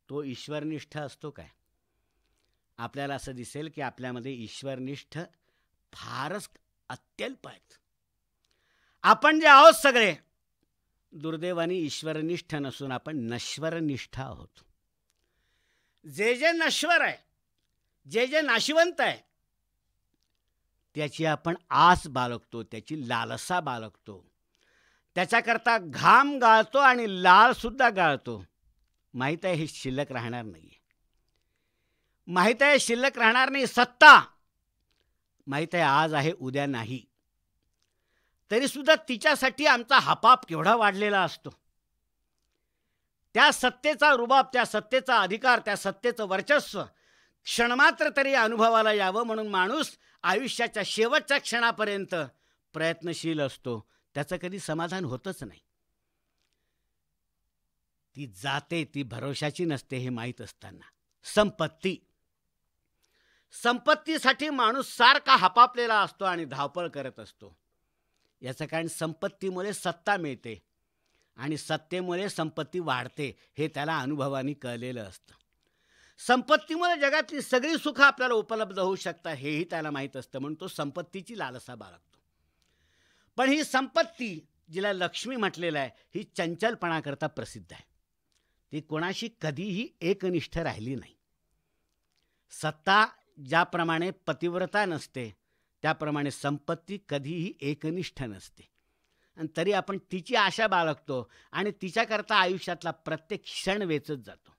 तो ईश्वरनिष्ठ असतो काय आपल्याला असं दिसेल की आपल्यामध्ये ईश्वरनिष्ठ फारच अत्यल्प आहेत आपण जे आहोत सगळे दुर्दैवाने ईश्वरनिष्ठ नसून आपण नश्वरनिष्ठ आहोत जे जे नश्वर आहे जे जे नाशिवंत आहे त्याची आपण आस बाळगतो त्याची लालसा बाळगतो त्याच्याकरता घाम गाळतो आणि सुद्धा गाळतो माहीत आहे हे शिल्लक राहणार नाही माहीत आहे शिल्लक राहणार नाही सत्ता माहीत आहे आज आहे उद्या नाही तरीसुद्धा तिच्यासाठी आमचा हापाप केवढा वाढलेला असतो त्या सत्तेचा रुबाब त्या सत्तेचा अधिकार त्या सत्तेचं वर्चस्व क्षणमात्र तरी अनुभवाला यावं म्हणून माणूस आयुष्याच्या शेवटच्या क्षणापर्यंत प्रयत्नशील असतो त्याचं कधी समाधान होतच नाही ती जाते ती भरोशाची नसते हे माहीत असताना संपत्ती संपत्तीसाठी माणूस सारखा हपापलेला असतो आणि धावपळ करत असतो याचं कारण संपत्तीमुळे सत्ता मिळते आणि सत्तेमुळे संपत्ती वाढते हे त्याला अनुभवाने कळलेलं असतं संपत्तीमुळे जगातली सगळी सुख आपल्याला उपलब्ध होऊ शकतात हेही त्याला माहीत असतं म्हणून तो संपत्तीची लालसा बाळगतो पण ही संपत्ती जिला लक्ष्मी म्हटलेलं आहे ही चंचलपणाकरता प्रसिद्ध आहे ती कोणाशी कधीही एकनिष्ठ राहिली नाही सत्ता ज्याप्रमाणे पतिव्रता नसते त्याप्रमाणे संपत्ती कधीही एकनिष्ठ नसते आणि तरी आपण तिची आशा बाळगतो आणि तिच्याकरता आयुष्यातला प्रत्येक क्षण वेचत जातो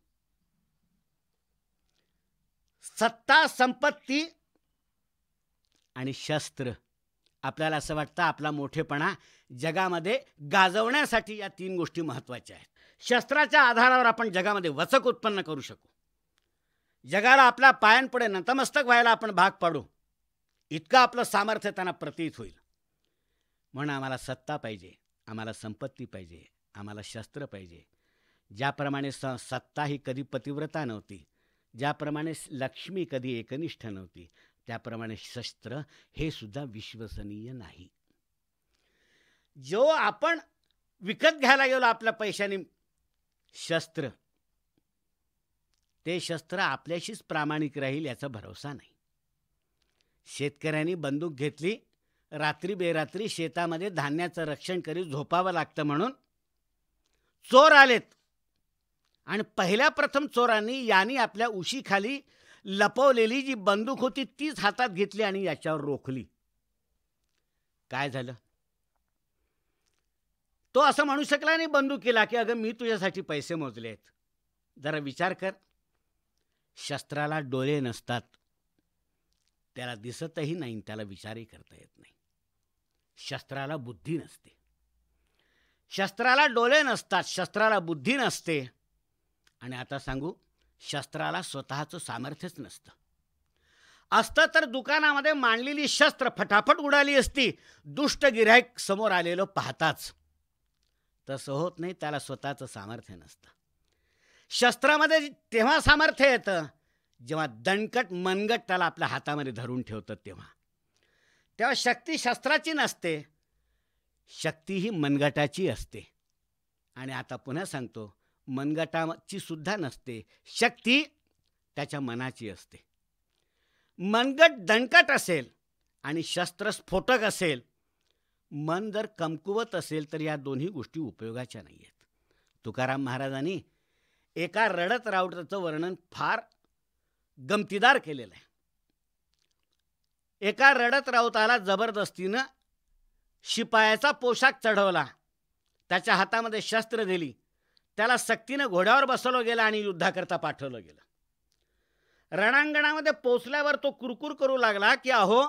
सत्ता संपत्ती आणि शस्त्र आपल्याला असं वाटतं आपला मोठेपणा जगामध्ये गाजवण्यासाठी या तीन गोष्टी महत्त्वाच्या आहेत शस्त्राच्या आधारावर आपण जगामध्ये वचक उत्पन्न करू शकू जगाला आपल्या पायांपुढे नतमस्तक व्हायला आपण भाग पाडू इतकं आपलं सामर्थ्य त्यांना प्रतीत होईल म्हणून आम्हाला सत्ता पाहिजे आम्हाला संपत्ती पाहिजे आम्हाला शस्त्र पाहिजे ज्याप्रमाणे स सत्ता ही कधी पतिव्रता नव्हती ज्याप्रमाणे लक्ष्मी कधी एकनिष्ठ नव्हती त्याप्रमाणे शस्त्र हे सुद्धा विश्वसनीय नाही जो आपण विकत घ्यायला गेलो आपल्या पैशाने शस्त्र ते शस्त्र आपल्याशीच प्रामाणिक राहील याचा भरोसा नाही शेतकऱ्यांनी बंदूक घेतली रात्री बेरात्री शेतामध्ये धान्याचं रक्षण करीत झोपावं लागतं म्हणून चोर आलेत आणि पहिल्या प्रथम चोरांनी यांनी आपल्या उशीखाली लपवलेली जी बंदूक होती तीच हातात घेतली आणि याच्यावर रोखली काय झालं तो असं म्हणू शकला नाही केला की अगं मी तुझ्यासाठी पैसे मोजले आहेत जरा विचार कर शस्त्राला डोळे नसतात त्याला दिसतही नाही त्याला विचारही करता येत नाही शस्त्राला बुद्धी नसते शस्त्राला डोळे नसतात शस्त्राला बुद्धी नसते आणि आता सांगू शस्त्राला स्वतःचं सामर्थ्यच नसतं असतं तर दुकानामध्ये मांडलेली शस्त्र फटाफट उडाली असती दुष्ट गिरायक समोर आलेलं पाहताच तसं होत नाही त्याला स्वतःचं सामर्थ्य नसतं शस्त्रामध्ये तेव्हा सामर्थ्य येतं जेव्हा दणकट मनगट त्याला आपल्या हातामध्ये धरून ठेवतं तेव्हा तेव्हा शक्ती शस्त्राची नसते शक्ती ही मनगटाची असते आणि आता पुन्हा सांगतो मनगटाची सुद्धा नसते शक्ती त्याच्या मनाची असते मनगट दणकट असेल आणि शस्त्रस्फोटक असेल मन जर कमकुवत असेल तर या दोन्ही गोष्टी उपयोगाच्या नाही आहेत तुकाराम महाराजांनी एका रडत रावटाचं वर्णन फार गमतीदार केलेलं आहे एका रडत राऊताला जबरदस्तीनं शिपायाचा पोशाख चढवला त्याच्या हातामध्ये शस्त्र दिली त्याला सक्तीनं घोड्यावर बसवलं गेलं आणि युद्धाकरता पाठवलं गेलं रणांगणामध्ये पोचल्यावर तो कुरकुर करू लागला की अहो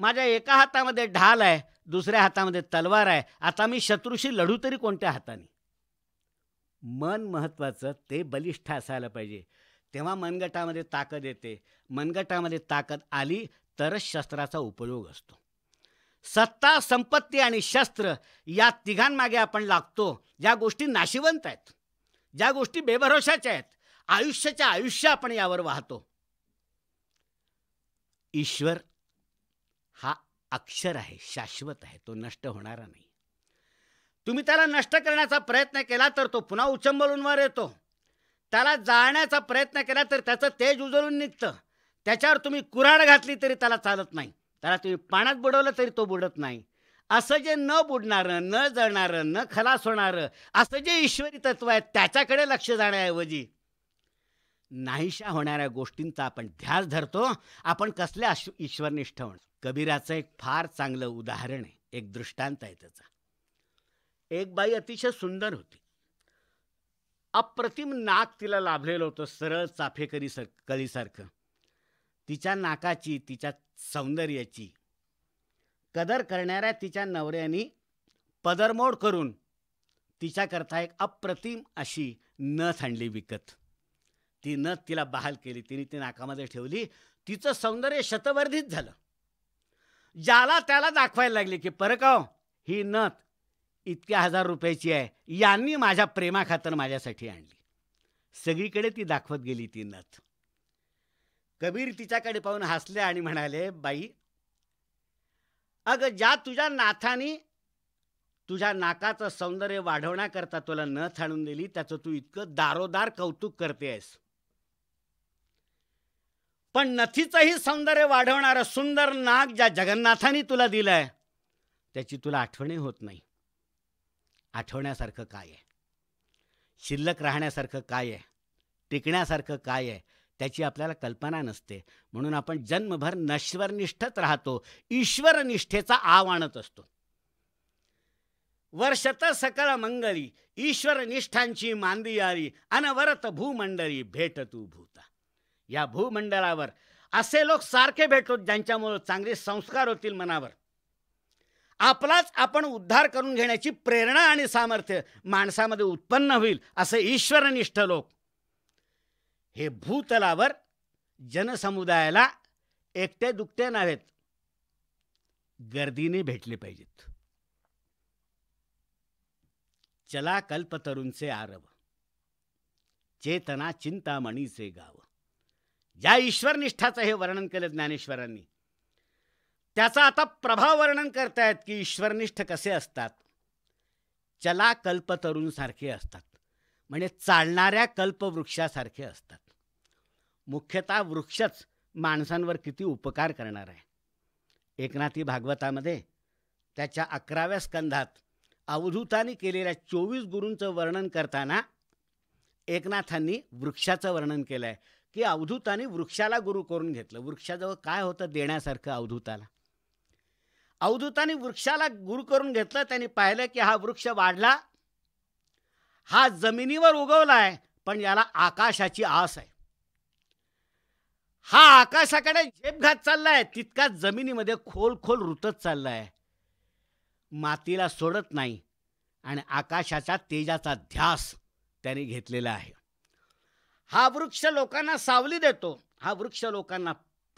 माझ्या एका हातामध्ये ढाल आहे दुसऱ्या हातामध्ये तलवार आहे आता मी शत्रूशी लढू तरी कोणत्या हाताने मन महत्त्वाचं ते बलिष्ठ असायला पाहिजे तेव्हा मनगटामध्ये ताकद येते मनगटामध्ये ताकद आली तरच शस्त्राचा उपयोग असतो सत्ता संपत्ती आणि शस्त्र या तिघांमागे आपण लागतो ज्या गोष्टी नाशिवंत आहेत ज्या गोष्टी बेभरोशाच्या आहेत आयुष्याच्या आयुष्य आपण यावर वाहतो ईश्वर हा अक्षर आहे शाश्वत आहे तो नष्ट होणारा नाही तुम्ही त्याला नष्ट करण्याचा प्रयत्न केला तर तो पुन्हा वर येतो त्याला जाळण्याचा प्रयत्न केला तर त्याचं तेज उजळून निघतं त्याच्यावर तुम्ही कुऱ्हाड घातली तरी त्याला चालत नाही त्याला तुम्ही पाण्यात बुडवलं तरी तो बुडत नाही असं जे न बुडणार न जळणार न खलास होणार असं जे ईश्वरी तत्व आहे त्याच्याकडे लक्ष जाण्याऐवजी नाहीशा होणाऱ्या गोष्टींचा आपण ध्यास धरतो आपण कसले ईश्वरनिष्ठ होण कबीराचं एक फार चांगलं उदाहरण आहे एक दृष्टांत आहे त्याचा एक बाई अतिशय सुंदर होती अप्रतिम नाक तिला लाभलेलं होतं सरळ चाफेकरी सर कळीसारखं तिच्या नाकाची तिच्या सौंदर्याची कदर करणाऱ्या तिच्या नवऱ्यानी पदरमोड करून तिच्याकरता एक अप्रतिम अशी नथ आणली विकत ती नथ तिला बहाल केली तिने ती नाकामध्ये ठेवली तिचं सौंदर्य शतवर्धित झालं ज्याला त्याला दाखवायला लागले की परकाव ही नथ इतक्या हजार रुपयाची आहे यांनी माझ्या प्रेमाखातर माझ्यासाठी आणली सगळीकडे ती दाखवत गेली ती नथ कबीर तिच्याकडे पाहून हसले आणि म्हणाले बाई अग ज्या तुझ्या नाथानी तुझ्या नाकाचं सौंदर्य वाढवण्याकरता तुला न थाणून दिली त्याचं तू इतकं दारोदार कौतुक करतेस पण नथीचंही सौंदर्य वाढवणारं सुंदर नाक ज्या जगन्नाथांनी तुला दिलंय त्याची तुला आठवणी होत नाही आठवण्यासारखं काय आहे शिल्लक राहण्यासारखं काय आहे टिकण्यासारखं काय आहे त्याची आपल्याला कल्पना नसते म्हणून आपण जन्मभर नश्वरनिष्ठच राहतो ईश्वरनिष्ठेचा आव आणत असतो वर्षत सकल मंगळी ईश्वरनिष्ठांची मांदियारी अनवरत भूमंडळी भेटतू भूता या भूमंडळावर असे लोक सारखे भेटतो ज्यांच्यामुळं चांगले संस्कार होतील मनावर आपलाच आपण उद्धार करून घेण्याची प्रेरणा आणि सामर्थ्य माणसामध्ये उत्पन्न होईल असे ईश्वरनिष्ठ लोक हे भूतलावर जनसमुदायाला एकटे दुकटे नावेत गर्दीने भेटले पाहिजेत चला तरुणचे आरव चेतना चिंतामणीचे गाव ज्या ईश्वरनिष्ठाचं हे वर्णन केलं ज्ञानेश्वरांनी त्याचा आता प्रभाव वर्णन करतायत की ईश्वरनिष्ठ कसे असतात चला सारखे असतात म्हणजे चालणाऱ्या कल्पवृक्षासारखे असतात मुख्यतः वृक्षच माणसांवर किती उपकार करणार आहे एकनाथी भागवतामध्ये त्याच्या अकराव्या स्कंधात अवधूतानी केलेल्या चोवीस गुरूंचं वर्णन करताना एकनाथांनी वृक्षाचं वर्णन केलं आहे की अवधूतानी वृक्षाला गुरु करून घेतलं वृक्षाजवळ काय होतं देण्यासारखं अवधूताला अवधूतानी वृक्षाला गुरु करून घेतलं त्यांनी पाहिलं की हा वृक्ष वाढला हा जमिनीवर उगवला आहे पण याला आकाशाची आस आहे हा आकाशाकडे झेप घात चाललाय तितकाच जमिनीमध्ये खोल खोल रुतत चाललाय मातीला सोडत नाही आणि आकाशाच्या तेजाचा ध्यास त्याने घेतलेला आहे हा वृक्ष लोकांना सावली देतो हा वृक्ष लोकांना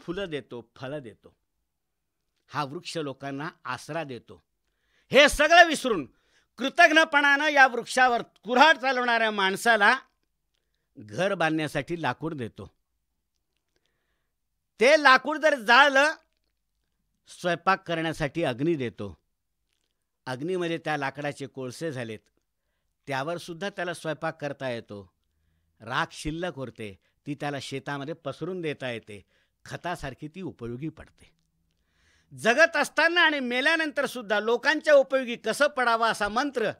फुलं देतो फळं देतो हा वृक्ष लोकांना आसरा देतो हे सगळं विसरून कृतज्ञपणानं या वृक्षावर कुऱ्हाड चालवणाऱ्या माणसाला घर बांधण्यासाठी लाकूड देतो ते लाकूड जर जाळलं स्वयंपाक करण्यासाठी अग्नी देतो अग्नीमध्ये त्या लाकडाचे कोळसे झालेत त्यावर सुद्धा त्याला स्वयंपाक करता येतो राख शिल्लक होते ती त्याला शेतामध्ये पसरून देता येते खतासारखी ती उपयोगी पडते जगत असताना आणि मेल्यानंतर सुद्धा लोकांच्या उपयोगी कसं पडावं असा मंत्र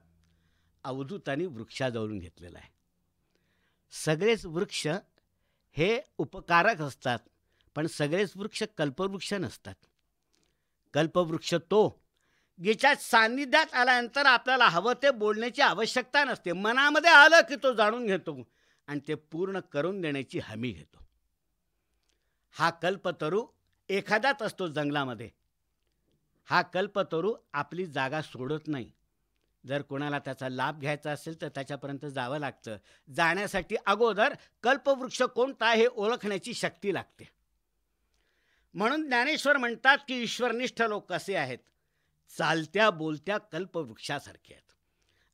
अवधूतांनी वृक्षाजवळून घेतलेला आहे सगळेच वृक्ष हे उपकारक असतात पण सगळेच वृक्ष कल्पवृक्ष नसतात कल्पवृक्ष तो गिच्या सान्निध्यात आल्यानंतर आपल्याला हवं ते बोलण्याची आवश्यकता नसते मनामध्ये आलं की तो जाणून घेतो आणि ते पूर्ण करून देण्याची हमी घेतो हा कल्पतरू एखाद्याच असतो जंगलामध्ये हा कल्पतरू आपली जागा सोडत नाही जर कोणाला त्याचा लाभ घ्यायचा असेल तर त्याच्यापर्यंत जावं लागतं जाण्यासाठी अगोदर कल्पवृक्ष कोणता हे ओळखण्याची शक्ती लागते म्हणून ज्ञानेश्वर म्हणतात की ईश्वरनिष्ठ लोक कसे आहेत चालत्या बोलत्या कल्पवृक्षासारखे आहेत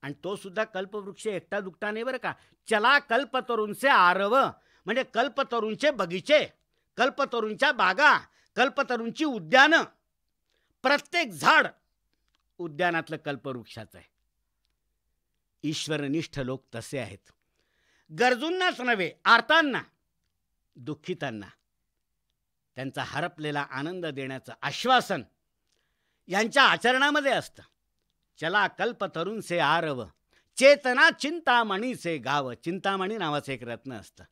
आणि तो सुद्धा कल्पवृक्ष एकटा दुकटा नाही बरं का चला कल्पतरुणचे आरव म्हणजे कल्पतरुणचे बगीचे कल्पतरुणच्या बागा कल्पतरुंची उद्यानं प्रत्येक झाड उद्यानातलं कल्पवृक्षाचं आहे ईश्वरनिष्ठ लोक तसे आहेत गरजूंनाच नव्हे आर्तांना दुःखितांना त्यांचा हरपलेला आनंद देण्याचं आश्वासन यांच्या आचरणामध्ये असतं चला कल्प तरुण से आरव चेतना चिंतामणीचे गाव चिंतामणी नावाचं एक रत्न असतं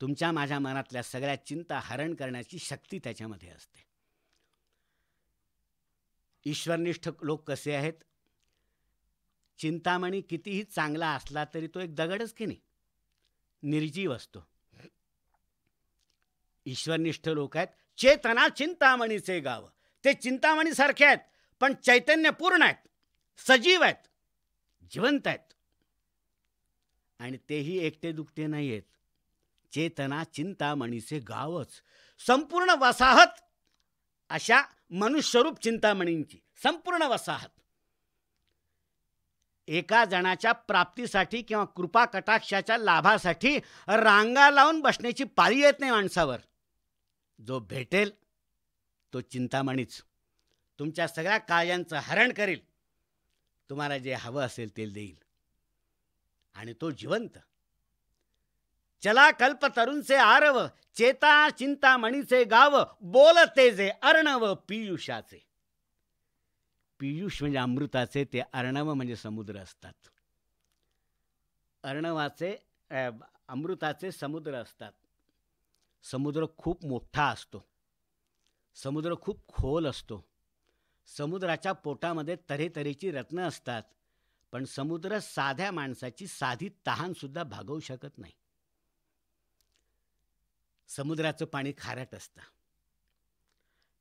तुमच्या माझ्या मनातल्या सगळ्या चिंता हरण करण्याची शक्ती त्याच्यामध्ये असते ईश्वरनिष्ठ लोक कसे आहेत चिंतामणी कितीही चांगला असला तरी तो एक दगडच की नाही निर्जीव असतो ईश्वरनिष्ठ लोक आहेत चेतना चिंतामणीचे गाव ते चिंतामणी सारखे आहेत पण चैतन्यपूर्ण आहेत सजीव आहेत जिवंत आहेत आणि तेही एकटे दुखते नाही आहेत चेतना चिंतामणीचे गावच संपूर्ण वसाहत अशा मनुष्यरूप चिंतामणींची संपूर्ण वसाहत एका जणाच्या प्राप्तीसाठी किंवा कृपा कटाक्षाच्या लाभासाठी रांगा लावून बसण्याची पाळी येत नाही माणसावर जो भेटेल तो चिंतामणीच तुमच्या सगळ्या काळ्यांचं हरण करील, तुम्हाला जे हवं असेल ते देईल आणि तो जिवंत चला कल्प तरुणचे आरव चेता चिंतामणीचे गाव बोलते जे अर्णव पियुषाचे पियुष म्हणजे अमृताचे ते अर्णव म्हणजे समुद्र असतात अर्णवाचे अमृताचे समुद्र असतात समुद्र खूप मोठा असतो समुद्र खूप खोल असतो समुद्राच्या पोटामध्ये तऱ्हेतऱ्हेची रत्न असतात पण समुद्र साध्या माणसाची साधी तहान सुद्धा भागवू शकत नाही समुद्राचं पाणी खारट असतं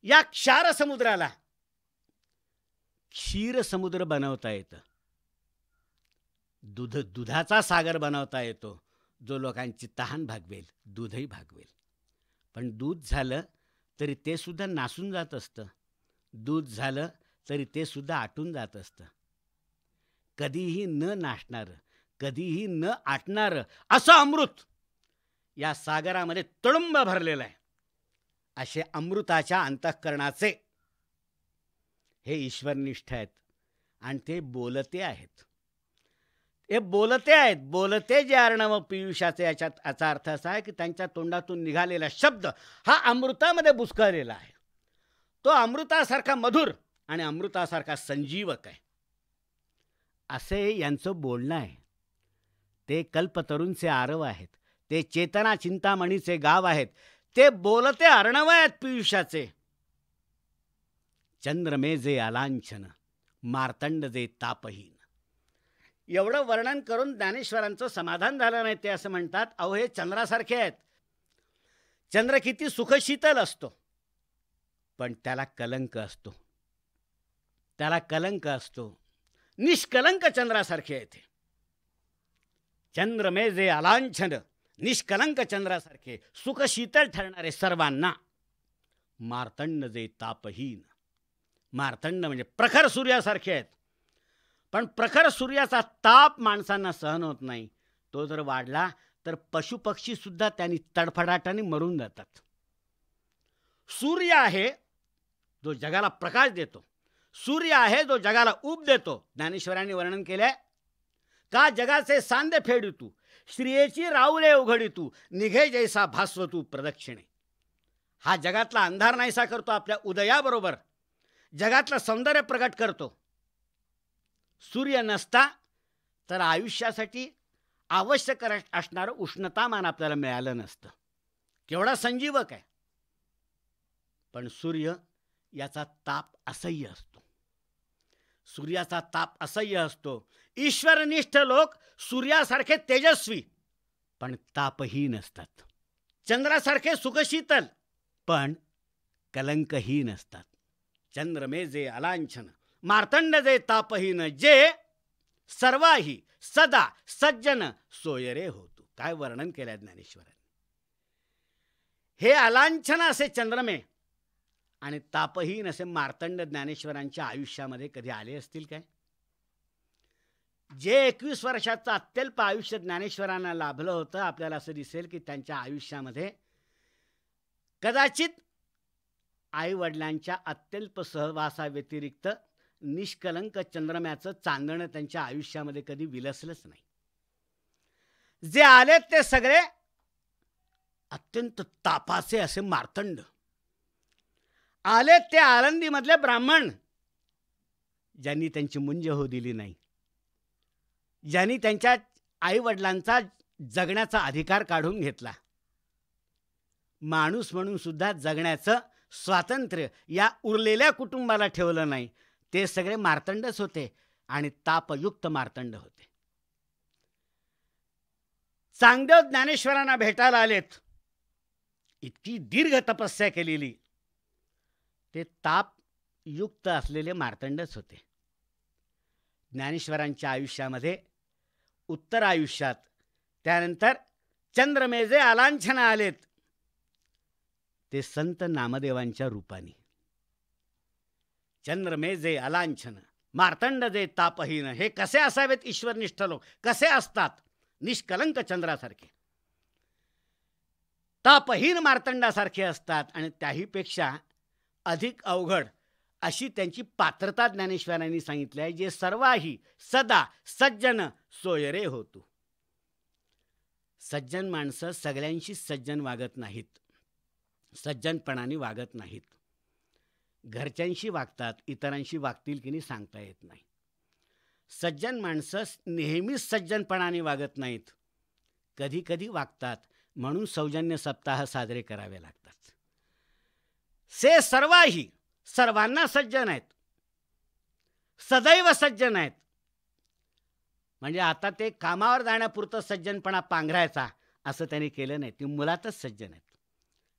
या क्षार समुद्राला क्षीर समुद्र बनवता येतं दुध दुधाचा सागर बनवता येतो जो लोकांची तहान भागवेल दूधही भागवेल पण दूध झालं तरी ते सुद्धा नासून जात असतं दूध झालं तरी ते सुद्धा आटून जात असतं कधीही न नाचणार कधीही न आटणार असं अमृत या सागरामध्ये तुडुंब भरलेलं आहे असे अमृताच्या अंतःकरणाचे हे ईश्वरनिष्ठ आहेत आणि ते बोलते आहेत हे बोलते आहेत बोलते जे अर्णव पियुषाचे याच्यात याचा अर्थ असा आहे की त्यांच्या तोंडातून निघालेला शब्द हा अमृतामध्ये बुसकळलेला आहे तो अमृतासारखा मधुर आणि अमृतासारखा संजीवक आहे असे यांचं बोलणं आहे ते कल्पतरुणचे आरव आहेत ते चेतना चिंतामणीचे गाव आहेत ते बोलते अर्णव आहेत पियुषाचे जे अलांछन मार्तंड जे तापहीन एवढं वर्णन करून ज्ञानेश्वरांचं समाधान झालं नाही ते असं म्हणतात अहो हे चंद्रासारखे आहेत चंद्र किती सुखशीतल असतो पण त्याला कलंक असतो त्याला कलंक असतो निष्कलंक चंद्रासारखे आहेत चंद्रमे चंद्र मे जे अलांछन निष्कलंक चंद्रासारखे सुखशीतल ठरणारे सर्वांना मार्तंड जे तापहीन मार्तंड म्हणजे प्रखर सूर्यासारखे आहेत पण प्रखर सूर्याचा ताप माणसांना सहन होत नाही तो जर वाढला तर सुद्धा त्यांनी तडफडाटाने मरून जातात सूर्य आहे जो जगाला प्रकाश देतो सूर्य आहे जो जगाला ऊब देतो ज्ञानेश्वरांनी वर्णन केलंय का जगाचे सांदे फेडितू स्त्रियेची राऊले उघडितू निघे जैसा तू प्रदक्षिणे हा जगातला अंधार नाहीसा करतो आपल्या उदयाबरोबर जगातलं सौंदर्य प्रकट करतो सूर्य नसता तर आयुष्यासाठी आवश्यक असणारं उष्णतामान आपल्याला मिळालं नसतं केवढा संजीवक आहे पण सूर्य याचा ताप असह्य असतो सूर्याचा ताप असह्य असतो ईश्वरनिष्ठ लोक सूर्यासारखे तेजस्वी पण तापहीन असतात चंद्रासारखे सुखशीतल पण कलंकहीन असतात चंद्रमेजे अलांछन मार्तंड जे तापहीन जे सर्वाही सदा सज्जन सोयरे होतो काय वर्णन केलंय ज्ञानेश्वरांनी हे अलांछन असे चंद्रमे आणि तापहीन असे मार्तंड ज्ञानेश्वरांच्या आयुष्यामध्ये कधी आले असतील काय जे एकवीस वर्षाचं अत्यल्प आयुष्य ज्ञानेश्वरांना लाभलं होतं आपल्याला असं दिसेल की त्यांच्या आयुष्यामध्ये कदाचित आई वडिलांच्या अत्यल्प सहवासाव्यतिरिक्त निष्कलंक चंद्रम्याचं चांदणं त्यांच्या आयुष्यामध्ये कधी विलसलंच नाही जे आले ते सगळे अत्यंत तापाचे असे मार्तंड आले ते आळंदीमधले ब्राह्मण ज्यांनी त्यांची मुंज होऊ दिली नाही ज्यांनी त्यांच्या आईवडिलांचा जगण्याचा अधिकार काढून घेतला माणूस म्हणून सुद्धा जगण्याचं स्वातंत्र्य या उरलेल्या कुटुंबाला ठेवलं नाही ते सगळे मार्तंडच होते आणि तापयुक्त मार्तंड होते चांगदेव ज्ञानेश्वरांना भेटायला आलेत इतकी दीर्घ तपस्या केलेली ते तापयुक्त असलेले मार्तंडच होते ज्ञानेश्वरांच्या आयुष्यामध्ये उत्तर आयुष्यात त्यानंतर चंद्रमेजे आलांछना आलेत ते संत नामदेवांच्या रूपाने चंद्र मे जे अलांछन मार्तंड जे तापहीन हे कसे असावेत ईश्वरनिष्ठ लोक कसे असतात निष्कलंक चंद्रासारखे तापहीन मार्तंडासारखे असतात आणि त्याही पेक्षा अधिक अवघड अशी त्यांची पात्रता ज्ञानेश्वरांनी सांगितली आहे जे सर्वाही सदा सज्जन सोयरे होतो सज्जन माणसं सगळ्यांशी सज्जन वागत नाहीत सज्जनपणाने वागत नाहीत घरच्यांशी वागतात इतरांशी वागतील की नाही सांगता येत नाही सज्जन माणसं नेहमीच सज्जनपणाने वागत नाहीत कधी कधी वागतात म्हणून सौजन्य सप्ताह साजरे करावे लागतात से सर्वाही सर्वांना सज्जन आहेत सदैव सज्जन आहेत म्हणजे आता ते कामावर जाण्यापुरतं सज्जनपणा पांघरायचा असं त्यांनी केलं नाही ते मुलातच सज्जन आहेत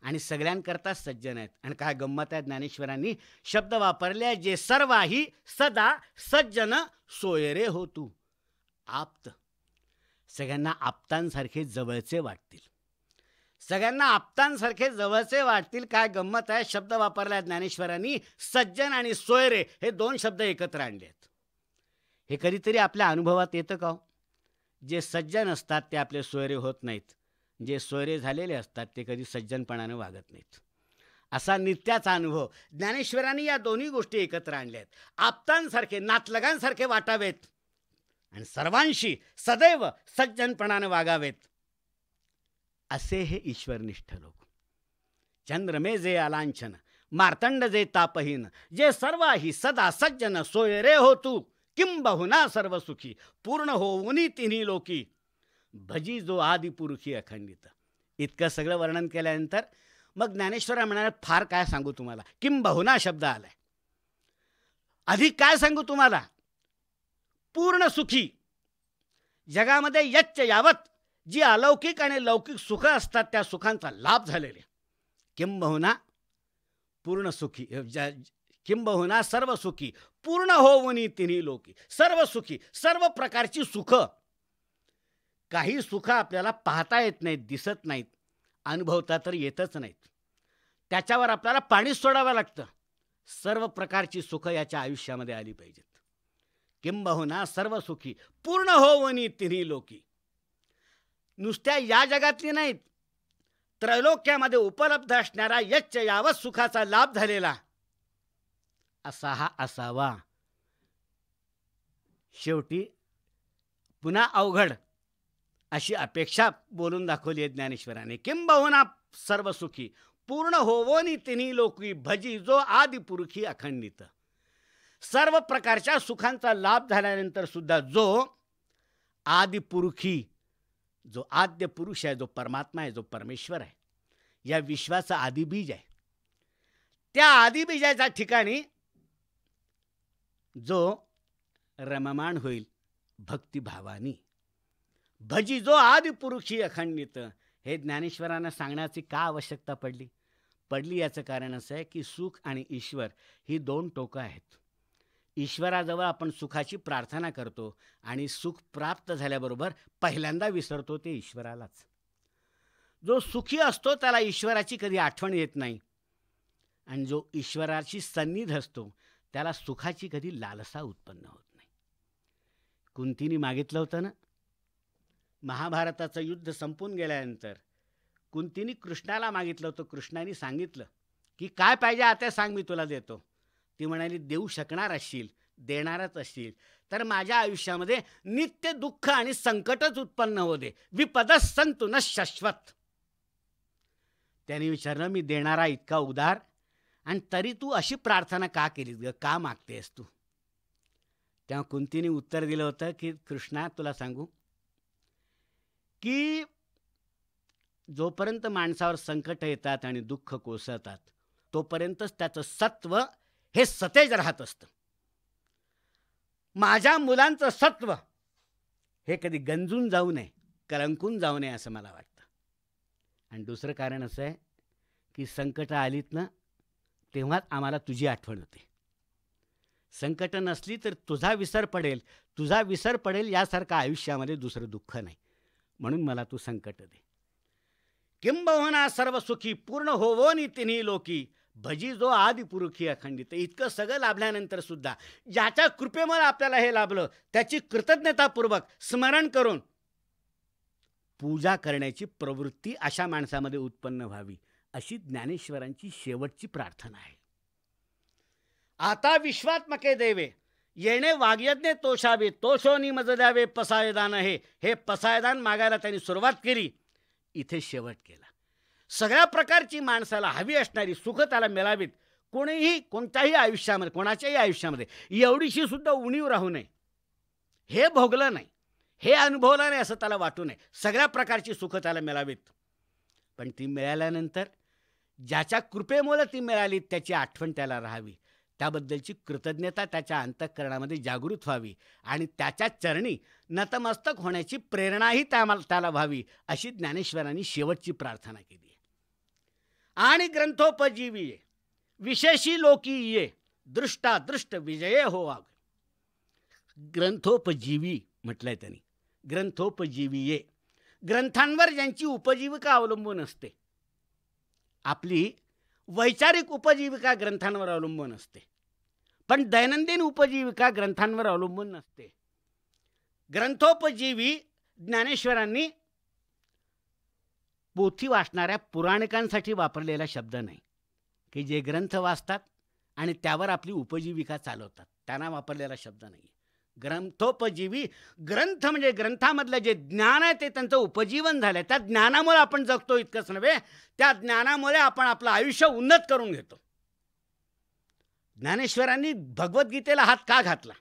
आणि सगळ्यांकरता सज्जन आहेत आणि काय गंमत आहे ज्ञानेश्वरांनी शब्द वापरले जे सर्वही सदा सज्जन सोयरे हो तू आप्त सगळ्यांना आप्तांसारखे जवळचे वाटतील सगळ्यांना आप्तांसारखे जवळचे वाटतील काय गंमत आहे शब्द वापरला ज्ञानेश्वरांनी सज्जन आणि सोयरे हे दोन शब्द एकत्र आणले आहेत हे कधीतरी आपल्या अनुभवात येतं का हो? जे सज्जन असतात ते आपले सोयरे होत नाहीत जे सोयरे झालेले असतात ते कधी सज्जनपणानं वागत नाहीत असा नित्याचा अनुभव ज्ञानेश्वरांनी या दोन्ही गोष्टी एकत्र आणल्या आहेत आपतांसारखे नातलगांसारखे वाटावेत आणि सर्वांशी सदैव सज्जनपणानं वागावेत असे हे ईश्वरनिष्ठ लोक चंद्रमे जे अलांछन मार्तंड जे तापहीन जे सर्वाही सदा सज्जन सोयरे हो तू किंबहुना सर्व सुखी पूर्ण होऊनी तिन्ही लोकी भजी जो आदिपुरुषी अखंडित इतकं सगळं वर्णन केल्यानंतर मग ज्ञानेश्वर म्हणाले फार काय सांगू तुम्हाला किंबहुना शब्द आलाय अधिक काय सांगू तुम्हाला पूर्ण सुखी जगामध्ये यच्च यावत जी अलौकिक आणि लौकिक सुख असतात त्या सुखांचा लाभ झालेले किंबहुना पूर्ण सुखी किंबहुना सर्व सुखी पूर्ण होऊन तिन्ही लोकी सर्व सुखी सर्व प्रकारची सुख काही सुख आपल्याला पाहता येत नाहीत दिसत नाहीत अनुभवता तर येतच नाहीत त्याच्यावर आपल्याला पाणी सोडावं लागतं सर्व प्रकारची सुख याच्या आयुष्यामध्ये आली पाहिजेत किंबहुना सर्व सुखी पूर्ण होवनी तिन्ही लोकी नुसत्या या जगातली नाहीत त्रैलोक्यामध्ये उपलब्ध असणारा यच्च यावत सुखाचा लाभ झालेला असा हा असावा शेवटी पुन्हा अवघड अशी अपेक्षा बोलून दाखवली आहे ज्ञानेश्वराने किंबहुना सर्व सुखी पूर्ण होवोनी तिन्ही लोकी भजी जो आदिपुरुखी अखंडित सर्व प्रकारच्या सुखांचा लाभ झाल्यानंतर सुद्धा जो आदिपुरुखी जो आद्य पुरुष आहे जो परमात्मा आहे जो परमेश्वर आहे या विश्वाचा आदिबीज आहे त्या आदिबीजाच्या ठिकाणी जो रममाण होईल भक्तिभावानी भजी जो आदिपुरुषी अखंडित हे ज्ञानेश्वरांना सांगण्याची का आवश्यकता पडली पडली याचं कारण असं आहे की सुख आणि ईश्वर ही दोन टोकं आहेत ईश्वराजवळ आपण सुखाची प्रार्थना करतो आणि सुख प्राप्त झाल्याबरोबर पहिल्यांदा विसरतो ते ईश्वरालाच जो सुखी असतो त्याला ईश्वराची कधी आठवण येत नाही आणि जो ईश्वराची सन्निध असतो त्याला सुखाची कधी लालसा उत्पन्न होत नाही कुंतीने मागितलं होतं ना महाभारताचं युद्ध संपून गेल्यानंतर कुंतीनी कृष्णाला मागितलं होतं कृष्णाने सांगितलं की काय पाहिजे आता सांग मी तुला देतो ती म्हणाली देऊ शकणार असशील देणारच असशील तर माझ्या आयुष्यामध्ये नित्य दुःख आणि संकटच उत्पन्न हो दे विपद संतु न शाश्वत त्याने विचारलं मी देणारा इतका उदार आणि तरी तू अशी प्रार्थना का केलीस ग का मागतेस तू तेव्हा कुंतीने उत्तर दिलं होतं की कृष्णा तुला सांगू की जोपर्यंत माणसावर संकट येतात आणि दुःख कोसळतात तोपर्यंतच त्याचं सत्व हे सतेज राहत असतं माझ्या मुलांचं सत्व हे कधी गंजून जाऊ नये कलंकून जाऊ नये असं मला वाटतं आणि दुसरं कारण असं आहे की संकटं आलीत ना तेव्हाच आम्हाला तुझी आठवण होते संकट नसली तर तुझा विसर पडेल तुझा विसर पडेल यासारखं आयुष्यामध्ये दुसरं दुःख नाही म्हणून मला तू संकट दे किंबहुना सर्व सुखी पूर्ण होवो नि तिन्ही लोकी भजी जो आदिपुरुखी अखंडित इतकं सगळं लाभल्यानंतर सुद्धा ज्याच्या कृपेमुळे आपल्याला हे लाभलं त्याची कृतज्ञतापूर्वक स्मरण करून पूजा करण्याची प्रवृत्ती अशा माणसामध्ये उत्पन्न व्हावी अशी ज्ञानेश्वरांची शेवटची प्रार्थना आहे आता विश्वात्मके देवे येणे वाग्यज्ञ तोषावे तोषोनी मज द्यावे पसायदान आहे हे पसायदान मागायला त्यांनी सुरुवात केली इथे शेवट केला सगळ्या प्रकारची माणसाला हवी असणारी सुख त्याला मिळावीत कोणीही कोणत्याही आयुष्यामध्ये कोणाच्याही आयुष्यामध्ये एवढीशी सुद्धा उणीव राहू नये हे भोगलं नाही हे अनुभवलं नाही असं त्याला वाटू नये सगळ्या प्रकारची सुख त्याला मिळावीत पण ती मिळाल्यानंतर ज्याच्या कृपेमुळे ती मिळाली त्याची आठवण त्याला राहावी त्याबद्दलची कृतज्ञता त्याच्या अंतःकरणामध्ये जागृत व्हावी आणि त्याच्या चरणी नतमस्तक होण्याची प्रेरणाही त्याला त्याला व्हावी अशी ज्ञानेश्वरांनी शेवटची प्रार्थना केली आणि ग्रंथोपजीवी विशेषी लोकी ये दृष्टा दृष्ट विजये होवाग ग्रंथोपजीवी म्हटलंय त्यांनी ग्रंथोपजीवीये ग्रंथांवर ज्यांची उपजीविका अवलंबून असते आपली वैचारिक उपजीविका ग्रंथांवर अवलंबून असते पण दैनंदिन उपजीविका ग्रंथांवर अवलंबून नसते ग्रंथोपजीवी ज्ञानेश्वरांनी पोथी वाचणाऱ्या पुराणिकांसाठी वापरलेला शब्द नाही की जे ग्रंथ वाचतात आणि त्यावर आपली उपजीविका चालवतात त्यांना वापरलेला शब्द नाही ग्रंथोपजीवी ग्रंथ म्हणजे ग्रंथामधलं जे ज्ञान आहे ते त्यांचं उपजीवन झालं त्या ज्ञानामुळे आपण जगतो इतकंच नव्हे त्या ज्ञानामुळे आपण आपलं आयुष्य उन्नत करून घेतो ज्ञानेश्वरांनी भगवद्गीतेला हात का घातला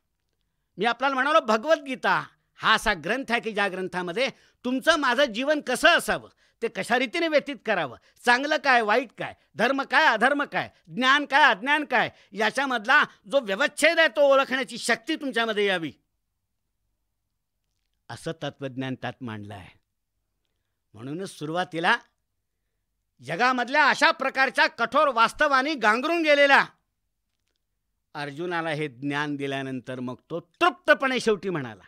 मी आपल्याला म्हणालो भगवद्गीता हा असा ग्रंथ आहे की ज्या ग्रंथामध्ये तुमचं माझं जीवन कसं असावं ते कशा रीतीने व्यतीत करावं चांगलं काय वाईट काय धर्म काय अधर्म काय ज्ञान काय अज्ञान काय याच्यामधला जो व्यवच्छेद आहे तो ओळखण्याची शक्ती तुमच्यामध्ये यावी असं तत्वज्ञान त्यात मांडलं आहे म्हणूनच सुरुवातीला जगामधल्या अशा प्रकारच्या कठोर वास्तवाने गांगरून गेलेला अर्जुनाला हे ज्ञान दिल्यानंतर मग तो तृप्तपणे शेवटी म्हणाला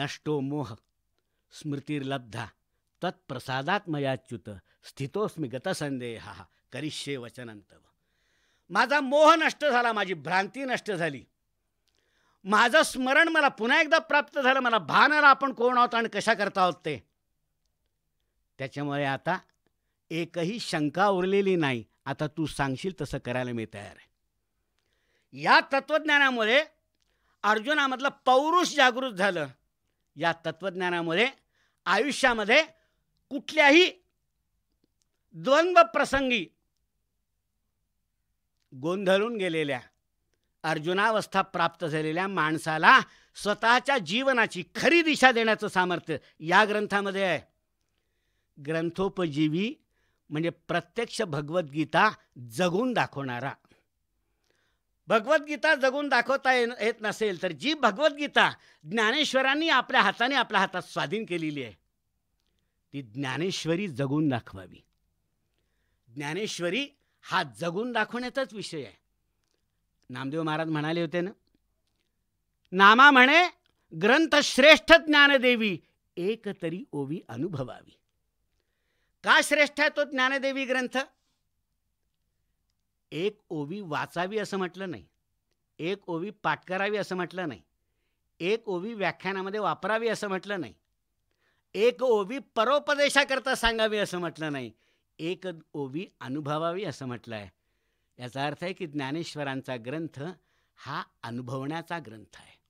नष्टो मोह स्मृतिर्लब्धा तत्प्रसादात मयाच्युत स्थितोस्मी गतसंदेह करिष्ये वचनंतव माझा मोह नष्ट झाला माझी भ्रांती नष्ट झाली माझं स्मरण मला पुन्हा एकदा प्राप्त झालं मला भान आपण कोण आहोत आणि कशा करता आहोत ते त्याच्यामुळे आता एकही शंका उरलेली नाही आता तू सांगशील तसं करायला मी तयार आहे या तत्वज्ञानामुळे अर्जुनामधलं पौरुष जागृत झालं या तत्वज्ञानामुळे आयुष्यामध्ये कुठल्याही द्वंद्व प्रसंगी गोंधळून गेलेल्या अर्जुनावस्था प्राप्त झालेल्या माणसाला स्वतःच्या जीवनाची खरी दिशा देण्याचं सामर्थ्य या ग्रंथामध्ये आहे ग्रंथोपजीवी म्हणजे प्रत्यक्ष भगवद्गीता जगून दाखवणारा भगवद्गीता जगून दाखवता येत नसेल तर जी भगवद्गीता ज्ञानेश्वरांनी आपल्या हाताने आपल्या हातात स्वाधीन केलेली आहे ती ज्ञानेश्वरी जगून दाखवावी ज्ञानेश्वरी हा जगून दाखवण्याचाच विषय आहे नामदेव महाराज म्हणाले होते ना नामा म्हणे ग्रंथ श्रेष्ठ ज्ञानदेवी एक तरी ओवी अनुभवावी का श्रेष्ठ आहे तो ज्ञानदेवी ग्रंथ एक ओवी वाचावी असं म्हटलं नाही एक ओवी पाठ करावी असं म्हटलं नाही एक ओवी व्याख्यानामध्ये वापरावी असं म्हटलं नाही एक ओवी परोपदेशाकरता सांगावी असं म्हटलं नाही एक ओवी अनुभवावी असं म्हटलं आहे याचा अर्थ आहे की ज्ञानेश्वरांचा ग्रंथ हा अनुभवण्याचा ग्रंथ आहे